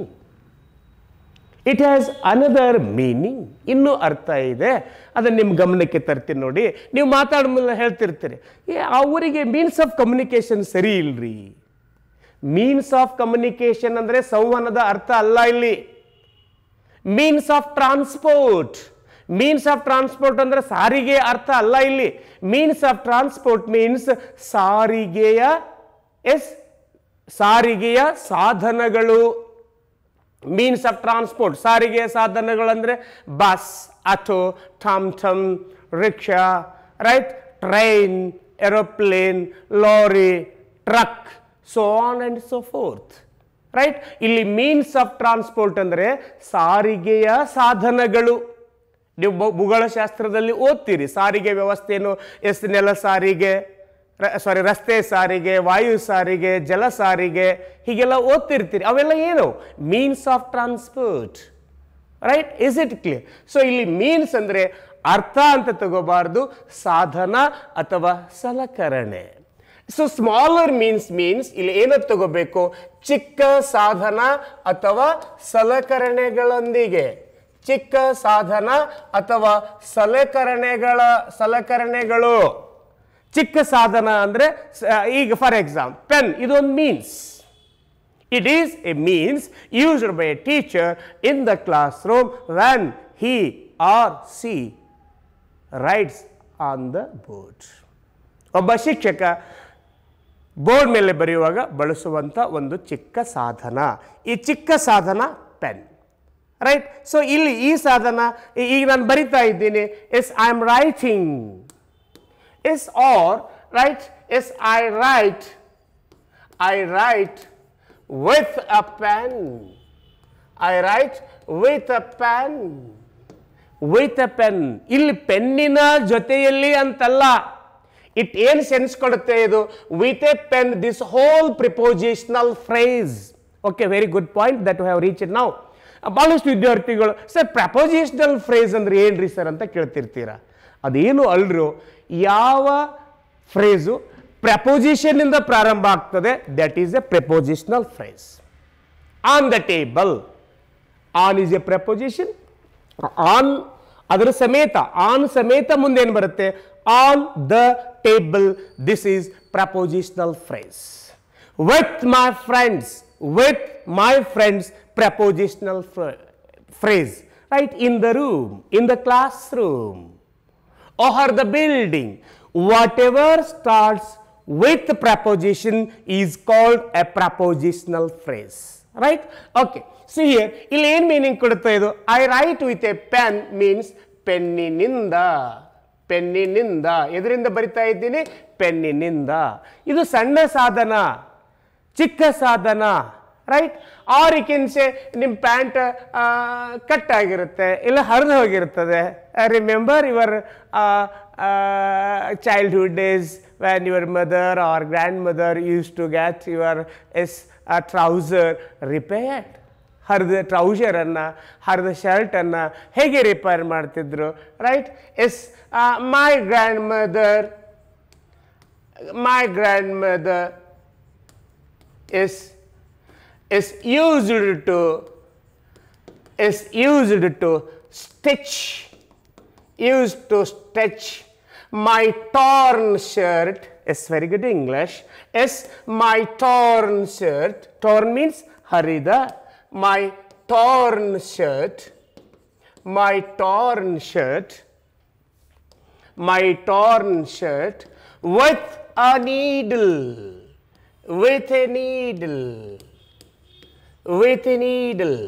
Speaker 1: It has another meaning ಇನ್ನೂ ಅರ್ಥ ಇದೆ ಅದನ್ನು ನಿಮ್ಮ ಗಮನಕ್ಕೆ ತರ್ತೀನಿ ನೋಡಿ ನೀವು ಮಾತಾಡ ಹೇಳ್ತಿರ್ತೀರಿ ಏ ಅವರಿಗೆ ಮೀನ್ಸ್ ಆಫ್ ಕಮ್ಯುನಿಕೇಷನ್ ಸರಿ ಇಲ್ರಿ ಮೀನ್ಸ್ ಆಫ್ ಕಮ್ಯುನಿಕೇಷನ್ ಅಂದರೆ ಸಂವಹನದ ಅರ್ಥ ಅಲ್ಲ ಇಲ್ಲಿ means of transport means of transport ಅಂದರೆ ಸಾರಿಗೆ ಅರ್ಥ ಅಲ್ಲ ಇಲ್ಲಿ ಮೀನ್ಸ್ ಆಫ್ ಟ್ರಾನ್ಸ್ಪೋರ್ಟ್ ಮೀನ್ಸ್ ಸಾರಿಗೆಯ ಎಸ್ ಸಾರಿಗೆಯ ಸಾಧನಗಳು ಮೀನ್ಸ್ ಆಫ್ ಟ್ರಾನ್ಸ್ಪೋರ್ಟ್ ಸಾರಿಗೆಯ ಸಾಧನಗಳಂದರೆ ಬಸ್ ಆಟೋ ಠಮ್ ಠಮ್ rickshaw right train aeroplane lorry truck so on and so forth right ಇಲ್ಲಿ ಮೀನ್ಸ್ ಆಫ್ ಟ್ರಾನ್ಸ್ಪೋರ್ಟ್ ಅಂದರೆ ಸಾರಿಗೆಯ ಸಾಧನಗಳು ನೀವು ಭೂಗೋಳಶಾಸ್ತ್ರದಲ್ಲಿ ಓದ್ತೀರಿ ಸಾರಿಗೆ ವ್ಯವಸ್ಥೆಯನ್ನು ಎಸ್ ನೆಲ ಸಾರಿಗೆ ಸಾರಿ ರಸ್ತೆ ಸಾರಿಗೆ ವಾಯು ಸಾರಿಗೆ ಜಲ ಸಾರಿಗೆ ಹೀಗೆಲ್ಲ ಓದ್ತಿರ್ತೀರಿ ಅವೆಲ್ಲ ಏನು means of transport right is it clear so ಇಲ್ಲಿ ಮೀನ್ಸ್ ಅಂದರೆ ಅರ್ಥ ಅಂತ ತಗೋಬಾರ್ದು ಸಾಧನ ಅಥವಾ ಸಲಕರಣೆ ಸೊ ಸ್ಮಾಲರ್ ಮೀನ್ಸ್ ಮೀನ್ಸ್ ಇಲ್ಲಿ ಏನಕ್ಕೆ ತಗೋಬೇಕು ಚಿಕ್ಕ ಸಾಧನ ಅಥವಾ ಸಲಕರಣೆಗಳೊಂದಿಗೆ ಚಿಕ್ಕ ಸಾಧನ ಅಥವಾ ಸಲಕರಣೆಗಳ ಸಲಕರಣೆಗಳು ಚಿಕ್ಕ ಸಾಧನ ಅಂದರೆ ಈಗ ಫಾರ್ ಎಕ್ಸಾಂಪಲ್ ಪೆನ್ ಇದೊಂದು means it is a means used by a teacher in the classroom when he or she writes on the board ಒಬ್ಬ ಶಿಕ್ಷಕ ಬೋರ್ಡ್ ಮೇಲೆ ಬರೆಯುವಾಗ ಬಳಸುವಂಥ ಒಂದು ಚಿಕ್ಕ ಸಾಧನ ಈ ಚಿಕ್ಕ ಸಾಧನ ಪೆನ್ ರೈಟ್ ಸೊ ಇಲ್ಲಿ ಈ ಸಾಧನ ಈಗ ನಾನು ಬರಿತಾ ಇದ್ದೀನಿ yes I am writing is or right is I write I write with a pen I write with a pen with a pen ಇಲ್ಲಿ ಪೆನ್ನಿನ ಜೊತೆಯಲ್ಲಿ ಅಂತಲ್ಲ ಇಟ್ ಏನು ಸೆನ್ಸ್ ಕೊಡುತ್ತೆ ಇದು with a pen this whole prepositional phrase okay very good point that have reach it ನಾವು ಭಾಳಷ್ಟು ವಿದ್ಯಾರ್ಥಿಗಳು sir ಪ್ರಪೋಸಿಷನಲ್ phrase ಅಂದ್ರೆ ಏನ್ರಿ ಸರ್ ಅಂತ ಕೇಳ್ತಿರ್ತೀರಾ ಅದೇನು ಅಲ್ರು ಯಾವ ಫ್ರೇಸು ಪ್ರಪೋಸಿಷನ್ನಿಂದ ಪ್ರಾರಂಭ ಆಗ್ತದೆ that is a prepositional phrase on the table on is a preposition on ಅದರ ಸಮೇತ ಆನ್ ಸಮೇತ ಮುಂದೇನು ಬರುತ್ತೆ on the table this is prepositional phrase with my friends with my friends prepositional phrase right in the room in the classroom or the building what starts with preposition is called a prepositional phrase. Right? Okay. See here, ಇಲ್ಲಿ ಏನು meaning ಕೊಡುತ್ತೆ ಇದು I write with a pen means ಪೆನ್ನಿನಿಂದ ಪೆನ್ನಿನಿಂದ ಎದರಿಂದ ಬರಿತಾ ಇದ್ದೀನಿ ಪೆನ್ನಿನಿಂದ ಇದು ಸಣ್ಣ ಸಾಧನ ಚಿಕ್ಕ ಸಾಧನ ರೈಟ್ ಆರ್ ಈ ಕಿನ್ಸೆ ನಿಮ್ಮ ಪ್ಯಾಂಟ್ ಕಟ್ ಆಗಿರುತ್ತೆ ಇಲ್ಲ ಹರಿದು ಹೋಗಿರುತ್ತದೆ remember your uh, uh, childhood days when your mother or grandmother used to get your uh, trouser repaired. ಹರಿದ ಟ್ರೌಸರನ್ನು ಹರಿದ ಶರ್ಟನ್ನು ಹೇಗೆ ರಿಪೇರ್ ಮಾಡ್ತಿದ್ರು right yes my grandmother my grandmother yes yes used to yes used to stitch used to stretch my torn shirt is very good English is my torn shirt torn means harida my torn shirt my torn shirt my torn shirt with a needle with a needle with a needle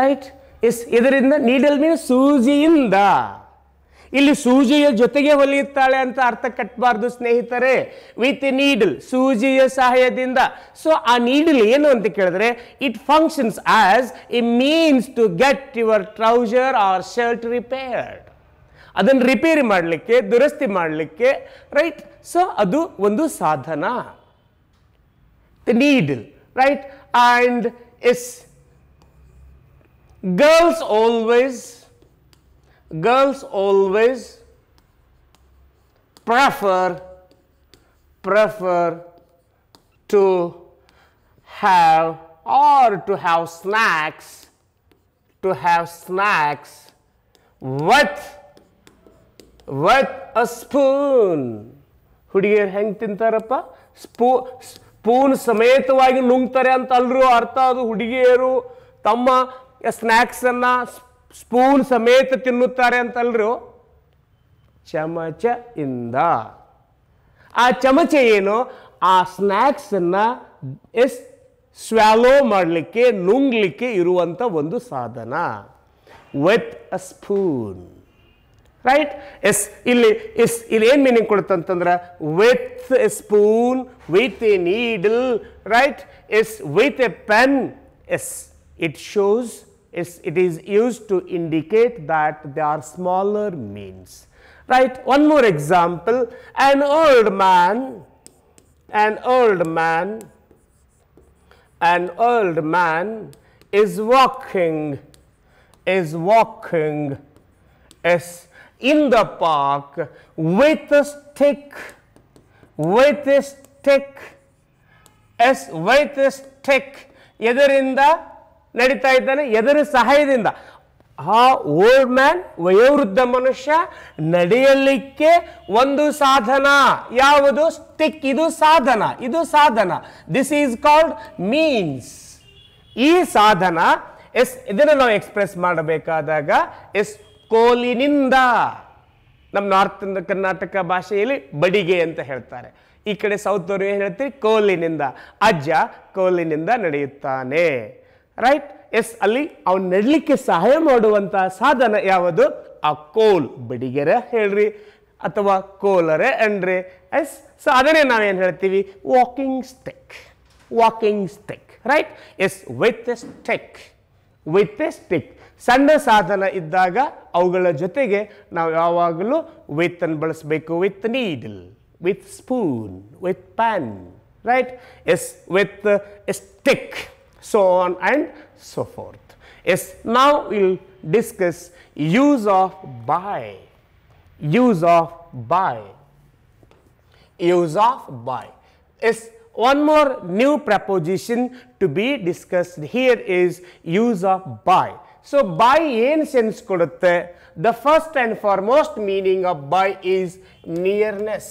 Speaker 1: right yes ಇದರಿಂದ needle means ಸೂಜಿಯಿಂದ ಇಲ್ಲಿ ಸೂಜಿಯ ಜೊತೆಗೆ ಹೊಲಿಯುತ್ತಾಳೆ ಅಂತ ಅರ್ಥ ಕಟ್ಟಬಾರ್ದು ಸ್ನೇಹಿತರೆ with needle ಸೂಜಿಯ ಸಹಾಯದಿಂದ so ಆ ನೀಡಲ್ ಏನು ಅಂತ ಕೇಳಿದ್ರೆ it functions as a means to get your trouser or shirt repaired ಅದನ್ನು ರಿಪೇರಿ ಮಾಡಲಿಕ್ಕೆ ದುರಸ್ತಿ ಮಾಡಲಿಕ್ಕೆ ರೈಟ್ ಸೊ ಅದು ಒಂದು ಸಾಧನ the needle right and yes girls always girls always prefer prefer to have or to have snacks to have snacks with with a spoon ಹುಡುಗಿಯರು ಹೆಂಗೆ ತಿಂತಾರಪ್ಪ ಸ್ಪೂ ಸ್ಪೂನ್ ಸಮೇತವಾಗಿ ನುಂಗ್ತಾರೆ ಅಂತ ಅಲ್ರೂ ಅರ್ಥ ಅದು ಹುಡುಗಿಯರು ತಮ್ಮ ಅನ್ನ ಸ್ಪೂನ್ ಸಮೇತ ತಿನ್ನುತ್ತಾರೆ ಅಂತಲ್ರು ಚಮಚ ಇಂದ ಆ ಚಮಚ ಏನು ಆ ಸ್ನ್ಯಾಕ್ಸನ್ನು ಎಸ್ ಸ್ವಾಲೋ ಮಾಡಲಿಕ್ಕೆ ನುಂಗ್ಲಿಕ್ಕೆ ಇರುವಂತ ಒಂದು ಸಾಧನ with a spoon right yes ಇಲ್ಲಿ ಎಸ್ ಇಲ್ಲಿ ಏನ್ ಮೀನಿಂಗ್ ಕೊಡುತ್ತಂತಂದ್ರೆ with a spoon with a needle right yes with a pen yes it shows It's, it is used to indicate that they are smaller means. Right. One more example, an old man, an old man, an old man is walking, is walking, is in the park with a stick, with a stick, is with a stick, either in the ನಡೀತಾ ಇದ್ದಾನೆ ಎದುರ ಸಹಾಯದಿಂದ ಆ old man ವಯೋವೃದ್ಧ ಮನುಷ್ಯ ನಡೆಯಲಿಕ್ಕೆ ಒಂದು ಸಾಧನ ಯಾವುದು stick ಇದು ಸಾಧನ ಇದು ಸಾಧನ ದಿಸ್ ಈಸ್ ಕಾಲ್ಡ್ ಮೀನ್ಸ್ ಈ ಸಾಧನ ಎಸ್ ಇದನ್ನು ನಾವು ಎಕ್ಸ್ಪ್ರೆಸ್ ಮಾಡಬೇಕಾದಾಗ ಎಸ್ ಕೋಲಿನಿಂದ ನಮ್ಮ ನಾರ್ತ್ ಕರ್ನಾಟಕ ಭಾಷೆಯಲ್ಲಿ ಬಡಿಗೆ ಅಂತ ಹೇಳ್ತಾರೆ ಈ ಕಡೆ ಸೌತ್ ಅವರು ಏನು ಹೇಳ್ತೀರಿ ಕೋಲಿನಿಂದ ಅಜ್ಜ ಕೋಲಿನಿಂದ ನಡೆಯುತ್ತಾನೆ ರೈಟ್ ಎಸ್ ಅಲ್ಲಿ ಅವ್ನು ನೆಡಲಿಕ್ಕೆ ಸಹಾಯ ಮಾಡುವಂತಹ ಸಾಧನ ಯಾವುದು ಆ ಕೋಲ್ ಬಡಿಗೆರೆ ಹೇಳ್ರಿ ಅಥವಾ ಕೋಲರೆ ಅನ್ರಿ ಎಸ್ ಸೊ ಅದನ್ನೇ ನಾವೇನು ಹೇಳ್ತೀವಿ walking stick walking stick right yes with a stick with a stick ಸಣ್ಣ ಸಾಧನ ಇದ್ದಾಗ ಅವುಗಳ ಜೊತೆಗೆ ನಾವು ಯಾವಾಗಲೂ ಅನ್ನು ಬಳಸಬೇಕು with needle with spoon with pan right yes with a stick so on and so forth. Yes, now we will discuss use of by, use of by, use of by. Yes, one more new proposition to be discussed here is use of by. So, by in sense ಕೊಡುತ್ತೆ the first and foremost meaning of by is nearness,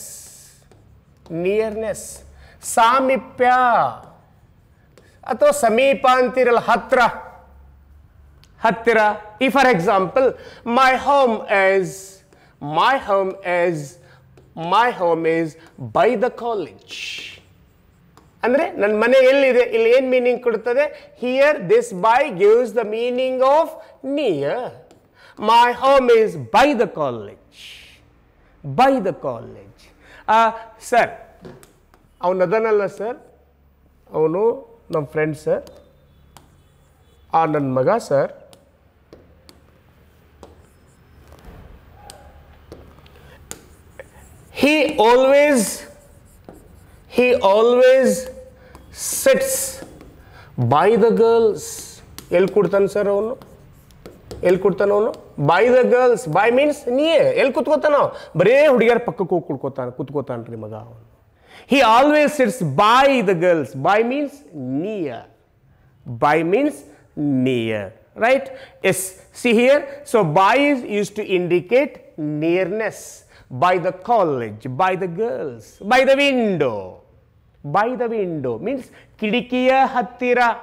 Speaker 1: nearness, samipya. ಅಥವಾ ಸಮೀಪ ಅಂತಿರಲ್ಲ ಹತ್ತಿರ ಹತ್ತಿರ ಈ for example my home as my home as my home is by the college ಅಂದರೆ ನನ್ನ ಮನೆ ಎಲ್ಲಿದೆ ಇಲ್ಲಿ ಏನು ಮೀನಿಂಗ್ ಕೊಡುತ್ತದೆ here this by gives the meaning of near my home is by the college by the college sir ಅವನದನಲ್ಲ sir ಅವನು ನಮ್ಮ ಫ್ರೆಂಡ್ ಸರ್ ಆ ನನ್ನ ಮಗ sir he always he always sits by the girls ಎಲ್ಲಿ ಕೊಡ್ತಾನೆ sir ಅವನು ಎಲ್ಲಿ ಕೊಡ್ತಾನೆ ಅವನು by the girls by means ನೀಯೇ ಎಲ್ಲಿ ಕುತ್ಕೋತಾನ ಬರೇ ಹುಡುಗಿಯರ ಪಕ್ಕಕ್ಕೆ ಹೋಗಿ ಕುಡ್ಕೋತಾನೆ ಕುತ್ಕೋತಾನೆ ರೀ ಮಗ ಅವನು He always sits by the girls. By means near. By means near. Right? Yes. See here. So, by is used to indicate nearness. By the college. By the girls. By the window. By the window. Means kidikiya hattira.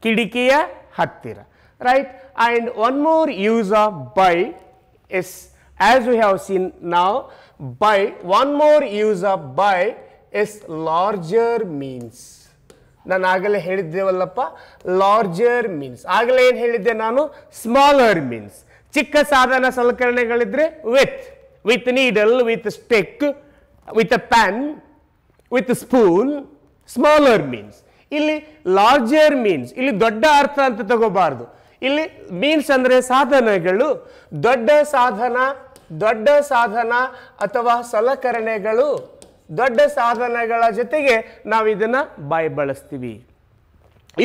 Speaker 1: Kidikiya hattira. Right? And one more use of by is as we have seen now by one more use of by is larger means ನಾನು ಆಗಲೇ ಹೇಳಿದ್ದೇವಲ್ಲಪ್ಪ larger means ಆಗಲೇ ಏನು ಹೇಳಿದ್ದೆ ನಾನು smaller means ಚಿಕ್ಕ ಸಾಧನ ಸಲಕರಣೆಗಳಿದ್ರೆ with with needle with stick with a pan with spoon smaller means ಇಲ್ಲಿ ಲಾರ್ಜರ್ ಮೀನ್ಸ್ ಇಲ್ಲಿ ದೊಡ್ಡ ಅರ್ಥ ಅಂತ ತಗೋಬಾರ್ದು ಇಲ್ಲಿ ಮೀನ್ಸ್ ಅಂದರೆ ಸಾಧನಗಳು ದೊಡ್ಡ ಸಾಧನ ದೊಡ್ಡ ಸಾಧನ ಅಥವಾ ಸಲಕರಣೆಗಳು ದೊಡ್ಡ ಸಾಧನಗಳ ಜೊತೆಗೆ ನಾವು ಇದನ್ನು ಬಾಯಿ ಬಳಸ್ತೀವಿ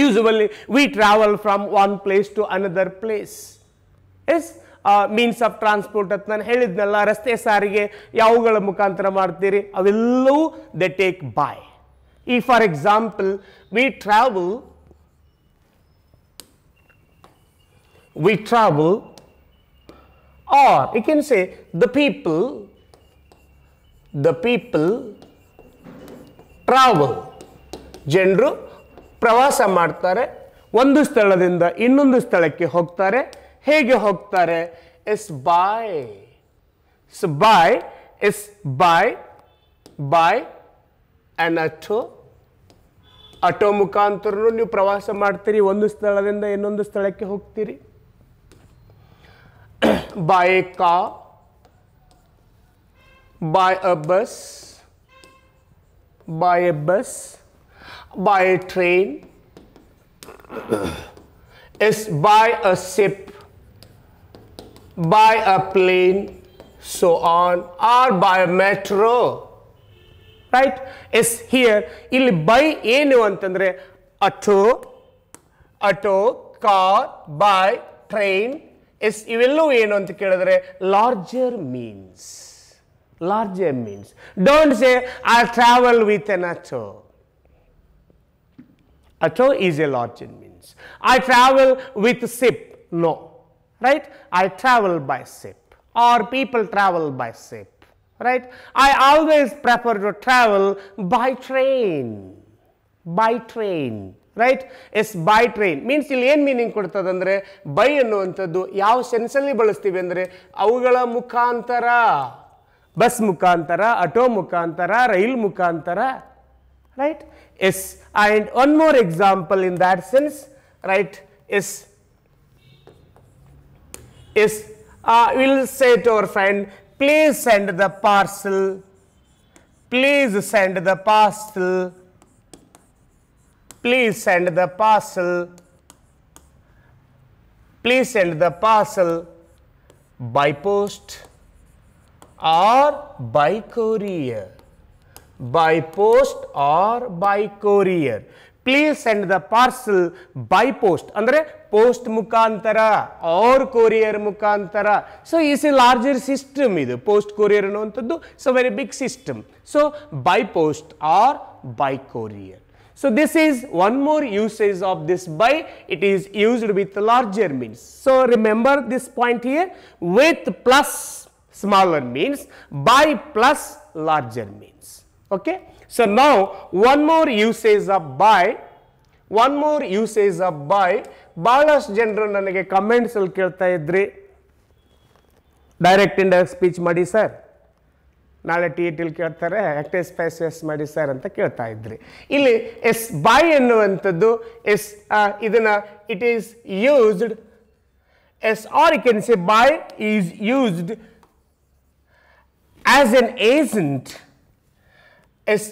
Speaker 1: usually we travel from one place to another place yes means of transport ಅಂತ ನಾನು ಹೇಳಿದ್ನಲ್ಲ ರಸ್ತೆ ಸಾರಿಗೆ ಯಾವುಗಳ ಮುಖಾಂತರ ಮಾಡ್ತೀರಿ ಅವೆಲ್ಲವೂ ದೆ ಟೇಕ್ ಬಾಯ್ ಈ for example we travel we travel or you can say the people the people travel ಜನರು ಪ್ರವಾಸ ಮಾಡ್ತಾರೆ ಒಂದು ಸ್ಥಳದಿಂದ ಇನ್ನೊಂದು ಸ್ಥಳಕ್ಕೆ ಹೋಗ್ತಾರೆ ಹೇಗೆ ಹೋಗ್ತಾರೆ yes by yes by yes by by an auto auto ಮುಖಾಂತರನು ನೀವು ಪ್ರವಾಸ ಮಾಡ್ತೀರಿ ಒಂದು ಸ್ಥಳದಿಂದ ಇನ್ನೊಂದು ಸ್ಥಳಕ್ಕೆ ಹೋಗ್ತೀರಿ by a car, by a bus, by a bus, by a train, is by a ship, by a plane, so on, or by a metro. Right? Is here, by by one ಅಂತಂದರೆ auto, auto, car, by train. Yes ಇವೆಲ್ಲವೂ ಏನು ಅಂತ ಕೇಳಿದ್ರೆ larger means larger means don't say I travel with an auto auto is a larger means I travel with ship no right? I travel by ship or people travel by ship, right? I always prefer to travel by train, by train. Right yes by train means ಇಲ್ಲಿ ಏನು meaning ಕೊಡ್ತದೆ ಅಂದರೆ by ಅನ್ನುವಂಥದ್ದು ಯಾವ ಸೆನ್ಸಲ್ಲಿ ಬಳಸ್ತೀವಿ ಅಂದರೆ ಅವುಗಳ ಮುಖಾಂತರ ಬಸ್ ಮುಖಾಂತರ ಆಟೋ ಮುಖಾಂತರ ರೈಲ್ ಮುಖಾಂತರ right yes and one more example in that sense right yes yes will set our friend please send the parcel please send the parcel please send the parcel please send the parcel by post or by courier by post or by courier please send the parcel by post andre post mukantara or courier mukantara so is a larger system idu post courier anuvantaddu a very big system so by post or by courier so this is one more usage of this by. It is used with larger means. So remember this point here with plus smaller means by plus larger means. Okay. So now one more usage of by. One more usage of by. Balas ಜನರು ನನಗೆ ಕಮೆಂಟ್ಸಲ್ಲಿ ಕೇಳ್ತಾ ಇದ್ರಿ direct indirect speech ಮಾಡಿ sir ನಾಳೆ ಟಿ ಟಿಲ್ ಕೇಳ್ತಾರೆ ಆಕ್ಟೇಸ್ ಎಸ್ ಮಾಡಿ ಸರ್ ಅಂತ ಕೇಳ್ತಾ ಇದ್ರಿ ಇಲ್ಲಿ ಎಸ್ ಬೈ ಎನ್ನುವಂಥದ್ದು ಎಸ್ ಇದನ್ನ it is used yes are you can see by is used as an agent yes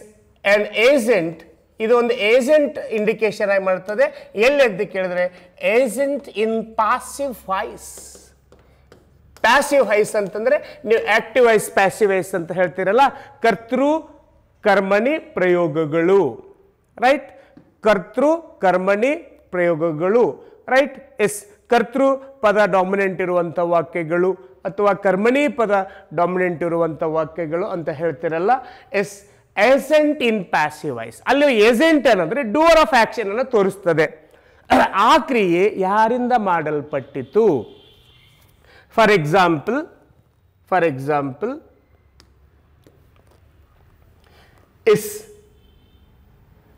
Speaker 1: an agent ಇದು ಒಂದು ಏಜೆಂಟ್ ಇಂಡಿಕೇಶನ್ ಆಗಿ ಮಾಡುತ್ತದೆ ಎಲ್ಲಿ ಅಂತ ಕೇಳಿದ್ರೆ agent in passive voice passive voice ಅಂತಂದರೆ ನೀವು ಆಕ್ಟಿವ್ ಐಸ್ ಪ್ಯಾಸಿವ್ ವೈಸ್ ಅಂತ ಹೇಳ್ತೀರಲ್ಲ ಕರ್ತೃ ಕರ್ಮಣಿ ಪ್ರಯೋಗಗಳು ರೈಟ್ ಕರ್ತೃ ಕರ್ಮಣಿ ಪ್ರಯೋಗಗಳು ರೈಟ್ ಎಸ್ ಕರ್ತೃ ಪದ ಡಾಮಿನೆಂಟ್ ಇರುವಂಥ ವಾಕ್ಯಗಳು ಅಥವಾ ಕರ್ಮಣಿ ಪದ ಡಾಮಿನೆಂಟ್ ಇರುವಂಥ ವಾಕ್ಯಗಳು ಅಂತ ಹೇಳ್ತಿರಲ್ಲ yes agent in passive voice ಅಲ್ಲಿ ಏಜೆಂಟ್ ಏನಂದರೆ ಡೋರ್ ಆಫ್ ಆ್ಯಕ್ಷನನ್ನು ತೋರಿಸ್ತದೆ ಆ ಕ್ರಿಯೆ ಯಾರಿಂದ ಮಾಡಲ್ಪಟ್ಟಿತು For example, for example, is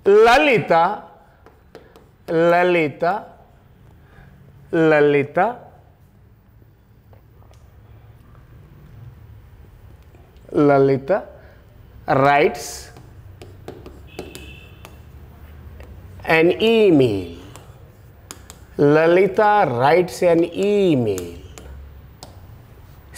Speaker 1: Lalita, Lalita, Lalita, Lalita writes an email. Lalita writes an email.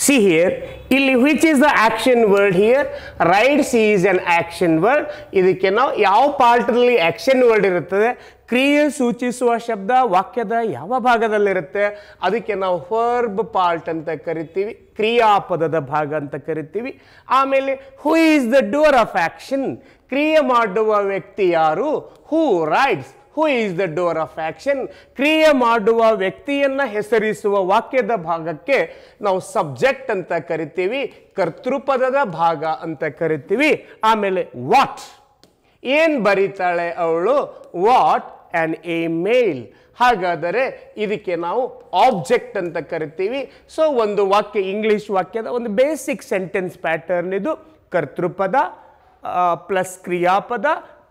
Speaker 1: See here, ಇಲ್ಲಿ which is the action word here? Rides is an action word. ಇದಕ್ಕೆ ನಾವು ಯಾವ ಪಾರ್ಟಲ್ಲಿ action word ಇರುತ್ತದೆ ಕ್ರಿಯೆ ಸೂಚಿಸುವ ಶಬ್ದ ವಾಕ್ಯದ ಯಾವ ಭಾಗದಲ್ಲಿರುತ್ತೆ ಅದಕ್ಕೆ ನಾವು ಫರ್ಬ್ ಪಾರ್ಟ್ ಅಂತ ಕರಿತೀವಿ ಕ್ರಿಯಾಪದದ ಭಾಗ ಅಂತ ಕರಿತೀವಿ ಆಮೇಲೆ who is the doer of action ಕ್ರಿಯೆ ಮಾಡುವ ವ್ಯಕ್ತಿ ಯಾರು who rides who is the doer of action ಕ್ರಿಯೆ ಮಾಡುವ ವ್ಯಕ್ತಿಯನ್ನು ಹೆಸರಿಸುವ ವಾಕ್ಯದ ಭಾಗಕ್ಕೆ ನಾವು ಸಬ್ಜೆಕ್ಟ್ ಅಂತ ಕರಿತೀವಿ ಕರ್ತೃಪದದ ಭಾಗ ಅಂತ ಕರಿತೀವಿ ಆಮೇಲೆ ವಾಟ್ ಏನು ಬರೀತಾಳೆ ಅವಳು ವಾಟ್ ಆ್ಯನ್ ಎ ಮೇಲ್ ಹಾಗಾದರೆ ಇದಕ್ಕೆ ನಾವು ಆಬ್ಜೆಕ್ಟ್ ಅಂತ ಕರಿತೀವಿ ಸೊ ಒಂದು ವಾಕ್ಯ ಇಂಗ್ಲೀಷ್ ವಾಕ್ಯದ ಒಂದು ಬೇಸಿಕ್ ಸೆಂಟೆನ್ಸ್ ಪ್ಯಾಟರ್ನ್ ಇದು ಕರ್ತೃಪದ ಪ್ಲಸ್ ಕ್ರಿಯಾಪದ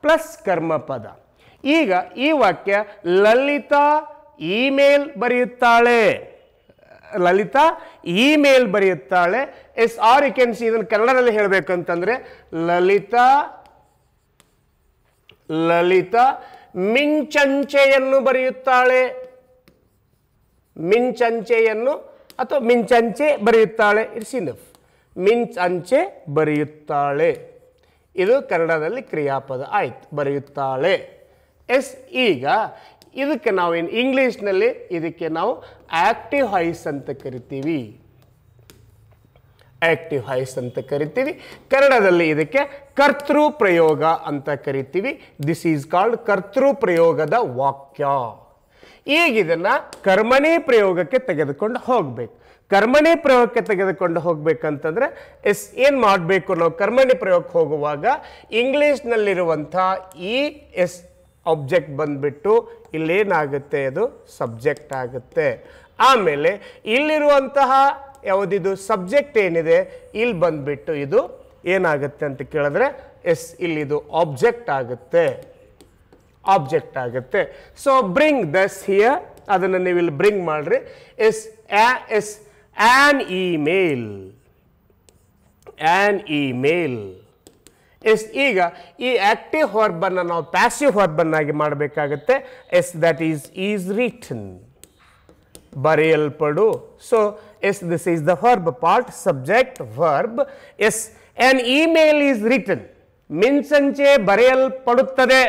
Speaker 1: ಪ್ಲಸ್ ಕರ್ಮಪದ ಈಗ ಈ ವಾಕ್ಯ ಲಲಿತಾ ಇಮೇಲ್ ಬರೆಯುತ್ತಾಳೆ ಲಲಿತಾ ಇಮೇಲ್ ಬರೆಯುತ್ತಾಳೆ yes are you can see ಇದನ್ನು ಕನ್ನಡದಲ್ಲಿ ಹೇಳಬೇಕಂತಂದ್ರೆ ಲಲಿತಾ ಲಲಿತಾ ಮಿಂಚಂಚೆಯನ್ನು ಬರೆಯುತ್ತಾಳೆ ಮಿಂಚಂಚೆಯನ್ನು ಅಥವಾ ಮಿಂಚಂಚೆ ಬರೆಯುತ್ತಾಳೆ ಇಟ್ಸ್ ಇನಫ್ ಮಿಂಚಂಚೆ ಬರೆಯುತ್ತಾಳೆ ಇದು ಕನ್ನಡದಲ್ಲಿ ಕ್ರಿಯಾಪದ ಆಯ್ತು ಬರೆಯುತ್ತಾಳೆ ಎಸ್ ಈಗ ಇದಕ್ಕೆ ನಾವು ಏನು ಇಂಗ್ಲೀಷ್ನಲ್ಲಿ ಇದಕ್ಕೆ ನಾವು ಆ್ಯಕ್ಟಿವ್ ಹೈಸ್ ಅಂತ ಕರಿತೀವಿ ಆಕ್ಟಿವ್ ಹೈಸ್ ಅಂತ ಕರಿತೀವಿ ಕನ್ನಡದಲ್ಲಿ ಇದಕ್ಕೆ ಕರ್ತೃ ಪ್ರಯೋಗ ಅಂತ ಕರಿತೀವಿ ದಿಸ್ ಈಸ್ ಕಾಲ್ಡ್ ಕರ್ತೃ ಪ್ರಯೋಗದ ವಾಕ್ಯ ಈಗ ಇದನ್ನು ಕರ್ಮಣಿ ಪ್ರಯೋಗಕ್ಕೆ ತೆಗೆದುಕೊಂಡು ಹೋಗಬೇಕು ಕರ್ಮಣಿ ಪ್ರಯೋಗಕ್ಕೆ ತೆಗೆದುಕೊಂಡು ಹೋಗಬೇಕಂತಂದರೆ ಎಸ್ ಏನು ಮಾಡಬೇಕು ನಾವು ಕರ್ಮಣಿ ಪ್ರಯೋಗಕ್ಕೆ ಹೋಗುವಾಗ ಇಂಗ್ಲೀಷ್ನಲ್ಲಿರುವಂಥ ಈ ಎಸ್ ಆಬ್ಜೆಕ್ಟ್ ಬಂದುಬಿಟ್ಟು ಇಲ್ಲೇನಾಗುತ್ತೆ ಅದು ಸಬ್ಜೆಕ್ಟ್ ಆಗುತ್ತೆ ಆಮೇಲೆ ಇಲ್ಲಿರುವಂತಹ ಯಾವುದಿದು ಸಬ್ಜೆಕ್ಟ್ ಏನಿದೆ ಇಲ್ಲಿ ಬಂದುಬಿಟ್ಟು ಇದು ಏನಾಗುತ್ತೆ ಅಂತ ಕೇಳಿದ್ರೆ ಎಸ್ ಇಲ್ಲಿದು ಆಬ್ಜೆಕ್ಟ್ ಆಗುತ್ತೆ ಆಬ್ಜೆಕ್ಟ್ ಆಗುತ್ತೆ ಸೊ ಬ್ರಿಂಗ್ ದಸ್ ಹಿಯರ್ ಅದನ್ನು ನೀವು ಇಲ್ಲಿ ಬ್ರಿಂಗ್ ಮಾಡ್ರಿ yes yes an email an email yes ಈಗ ಈ ಆಕ್ಟಿವ್ ವರ್ಬನ್ನು ನಾವು ಪ್ಯಾಸಿವ್ ವರ್ಬನ್ನಾಗಿ ಮಾಡಬೇಕಾಗತ್ತೆ yes that is is written ಬರೆಯಲ್ಪಡು so yes this is the verb part subject verb yes an email is written ಮಿಂಚಂಚೆ ಬರೆಯಲ್ಪಡುತ್ತದೆ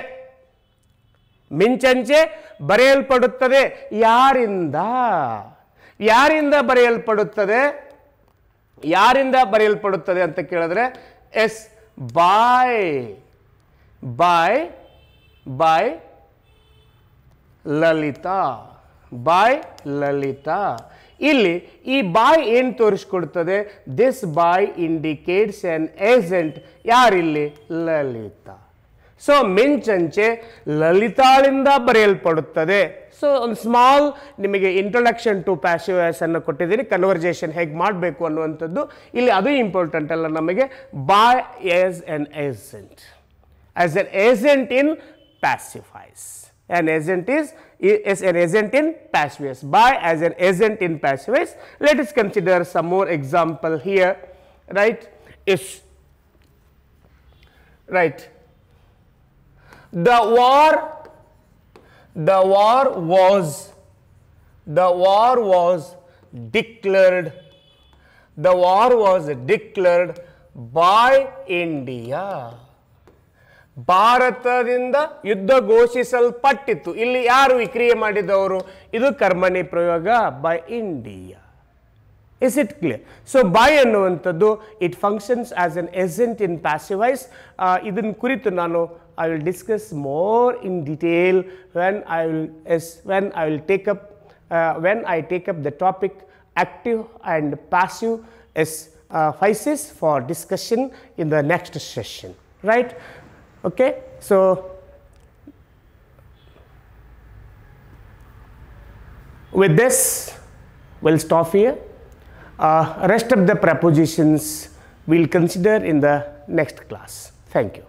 Speaker 1: ಮಿಂಚಂಚೆ ಬರೆಯಲ್ಪಡುತ್ತದೆ ಯಾರಿಂದ ಯಾರಿಂದ ಬರೆಯಲ್ಪಡುತ್ತದೆ ಯಾರಿಂದ ಬರೆಯಲ್ಪಡುತ್ತದೆ ಅಂತ ಕೇಳಿದ್ರೆ yes by by by Lalitha by Lalitha ಇಲ್ಲಿ ಈ ಬಾಯ್ ಏನು ತೋರಿಸ್ಕೊಡ್ತದೆ this by indicates an agent ಯಾರಿಲ್ಲಿ ಲಲಿತಾ ಸೊ ಮಿಂಚಂಚೆ ಲಲಿತಾಳಿಂದ ಬರೆಯಲ್ಪಡುತ್ತದೆ ಸೊ ಒಂದು ಸ್ಮಾಲ್ ನಿಮಗೆ ಇಂಟ್ರೊಡಕ್ಷನ್ ಟು ಪ್ಯಾಸಿವ್ ಅನ್ನು ಕೊಟ್ಟಿದ್ದೀನಿ ಕನ್ವರ್ಜೇಷನ್ ಹೇಗೆ ಮಾಡಬೇಕು ಅನ್ನುವಂಥದ್ದು ಇಲ್ಲಿ ಅದು ಇಂಪಾರ್ಟೆಂಟ್ ಅಲ್ಲ ನಮಗೆ by yes an agent as an agent in passive voice an agent is yes an agent in passive by as an agent in passive voice let us consider some more example here right yes right The war, the war was, the war was declared, the war was declared by India. ಭಾರತದಿಂದ ಯುದ್ಧ ಘೋಷಿಸಲ್ಪಟ್ಟಿತ್ತು ಇಲ್ಲಿ ಯಾರು ವಿಕ್ರಿಯೆ ಮಾಡಿದವರು ಇದು ಕರ್ಮಣಿ ಪ್ರಯೋಗ by India is it clear so by ಅನ್ನುವಂಥದ್ದು it functions as an agent in passive voice ಇದನ್ನು ಕುರಿತು ನಾನು I will discuss more in detail when I will as when I will take up uh, when I take up the topic active and passive as uh, for discussion in the next session right okay so with this we'll stop here uh, rest of the prepositions we'll consider in the next class thank you